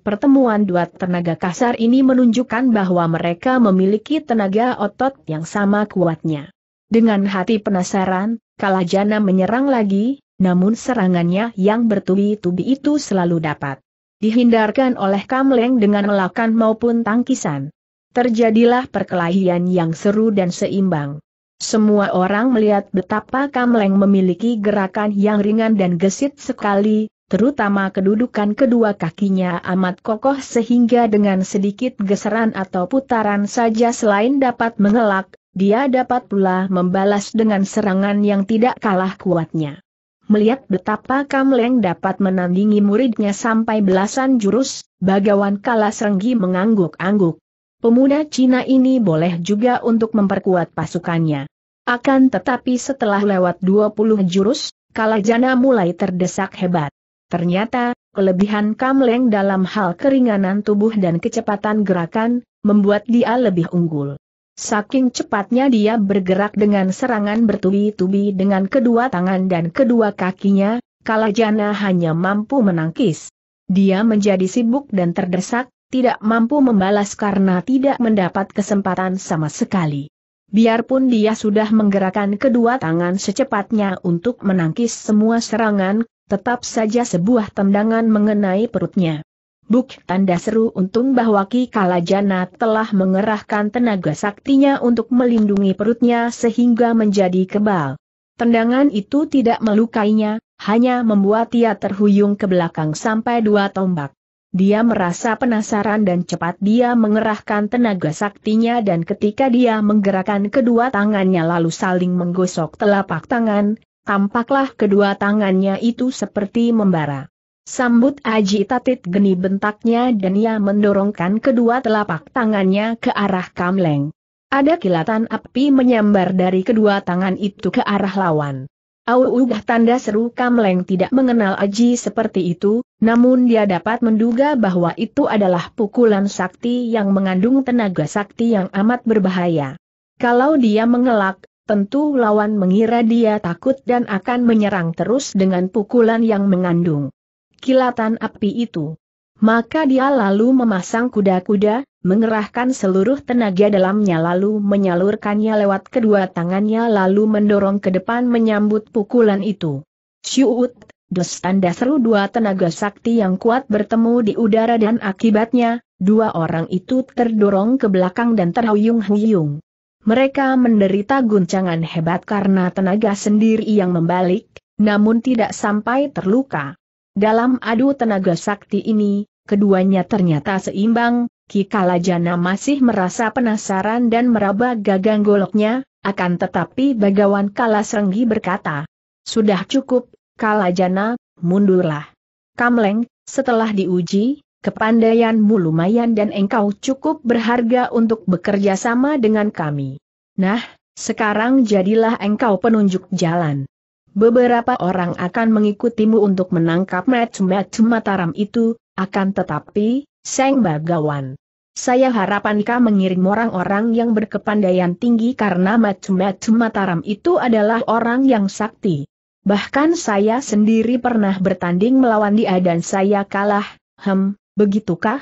Pertemuan dua tenaga kasar ini menunjukkan bahwa mereka memiliki tenaga otot yang sama kuatnya. Dengan hati penasaran, Kalajana menyerang lagi, namun serangannya yang bertubi-tubi itu selalu dapat dihindarkan oleh Kamleng dengan melakan maupun tangkisan. Terjadilah perkelahian yang seru dan seimbang. Semua orang melihat betapa Kamleng memiliki gerakan yang ringan dan gesit sekali, terutama kedudukan kedua kakinya amat kokoh sehingga dengan sedikit geseran atau putaran saja selain dapat mengelak, dia dapat pula membalas dengan serangan yang tidak kalah kuatnya. Melihat betapa Kam Leng dapat menandingi muridnya sampai belasan jurus, Bagawan Kalasrenggi mengangguk-angguk. Pemuda Cina ini boleh juga untuk memperkuat pasukannya. Akan tetapi setelah lewat 20 jurus, Kalajana mulai terdesak hebat. Ternyata, kelebihan Kamleng dalam hal keringanan tubuh dan kecepatan gerakan, membuat dia lebih unggul. Saking cepatnya dia bergerak dengan serangan bertubi-tubi dengan kedua tangan dan kedua kakinya, Kalajana hanya mampu menangkis. Dia menjadi sibuk dan terdesak, tidak mampu membalas karena tidak mendapat kesempatan sama sekali. Biarpun dia sudah menggerakkan kedua tangan secepatnya untuk menangkis semua serangan, tetap saja sebuah tendangan mengenai perutnya. Buk tanda seru untung bahwa Ki Kalajana telah mengerahkan tenaga saktinya untuk melindungi perutnya sehingga menjadi kebal. Tendangan itu tidak melukainya, hanya membuat ia terhuyung ke belakang sampai dua tombak. Dia merasa penasaran dan cepat dia mengerahkan tenaga saktinya dan ketika dia menggerakkan kedua tangannya lalu saling menggosok telapak tangan, tampaklah kedua tangannya itu seperti membara. Sambut Aji Tatit geni bentaknya dan ia mendorongkan kedua telapak tangannya ke arah Kamleng. Ada kilatan api menyambar dari kedua tangan itu ke arah lawan. Auugah tanda seru Kamleng tidak mengenal Aji seperti itu, namun dia dapat menduga bahwa itu adalah pukulan sakti yang mengandung tenaga sakti yang amat berbahaya. Kalau dia mengelak, Tentu lawan mengira dia takut dan akan menyerang terus dengan pukulan yang mengandung kilatan api itu. Maka dia lalu memasang kuda-kuda, mengerahkan seluruh tenaga dalamnya lalu menyalurkannya lewat kedua tangannya lalu mendorong ke depan menyambut pukulan itu. Syuut, des tanda seru dua tenaga sakti yang kuat bertemu di udara dan akibatnya, dua orang itu terdorong ke belakang dan terhuyung-huyung. Mereka menderita guncangan hebat karena tenaga sendiri yang membalik, namun tidak sampai terluka. Dalam adu tenaga sakti ini, keduanya ternyata seimbang, Ki Kalajana masih merasa penasaran dan meraba gagang goloknya, akan tetapi Bagawan Kalasrenggi berkata, Sudah cukup, Kalajana, mundurlah. Kamleng, setelah diuji, Kepandaianmu lumayan dan engkau cukup berharga untuk bekerja sama dengan kami. Nah, sekarang jadilah engkau penunjuk jalan. Beberapa orang akan mengikutimu untuk menangkap metu-metu Mataram itu, akan tetapi, Seng Bagawan. Saya harapan mengirim orang-orang yang berkepandaian tinggi karena metu-metu Mataram itu adalah orang yang sakti. Bahkan saya sendiri pernah bertanding melawan dia dan saya kalah, hem, Begitukah?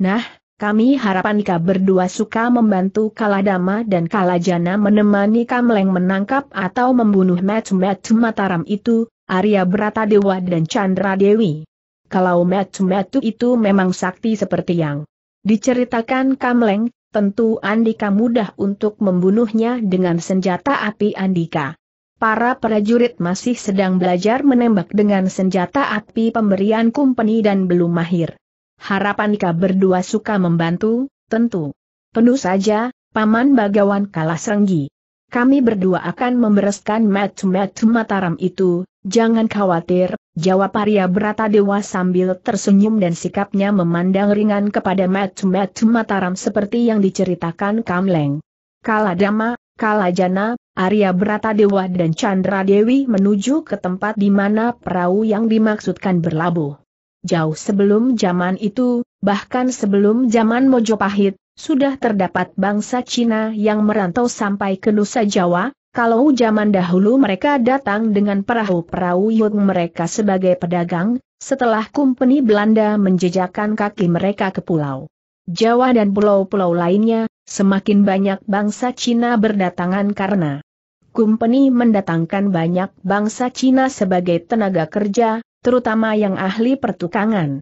Nah, kami harapan Ika berdua suka membantu Kaladama dan Kalajana menemani Kamleng menangkap atau membunuh mat Mataram itu, Arya Brata Dewa dan Chandra Dewi. Kalau mat itu memang sakti seperti yang diceritakan Kamleng, tentu Andika mudah untuk membunuhnya dengan senjata api Andika. Para prajurit masih sedang belajar menembak dengan senjata api pemberian kumpeni dan belum mahir. Harapan harapankah berdua suka membantu, tentu. Penuh saja, Paman Bagawan kalah Senggi. Kami berdua akan membereskan mat-mat Mataram itu, jangan khawatir, jawab Arya Berata Dewa sambil tersenyum dan sikapnya memandang ringan kepada mat-mat Mataram seperti yang diceritakan Kamleng. Kala Dama, Kala Jana, Arya Berata Dewa dan Chandra Dewi menuju ke tempat di mana perahu yang dimaksudkan berlabuh. Jauh sebelum zaman itu, bahkan sebelum zaman Mojopahit, sudah terdapat bangsa Cina yang merantau sampai ke Nusa Jawa, kalau zaman dahulu mereka datang dengan perahu-perahu yang mereka sebagai pedagang, setelah kumpeni Belanda menjejakan kaki mereka ke pulau Jawa dan pulau-pulau lainnya, semakin banyak bangsa Cina berdatangan karena kumpeni mendatangkan banyak bangsa Cina sebagai tenaga kerja, terutama yang ahli pertukangan.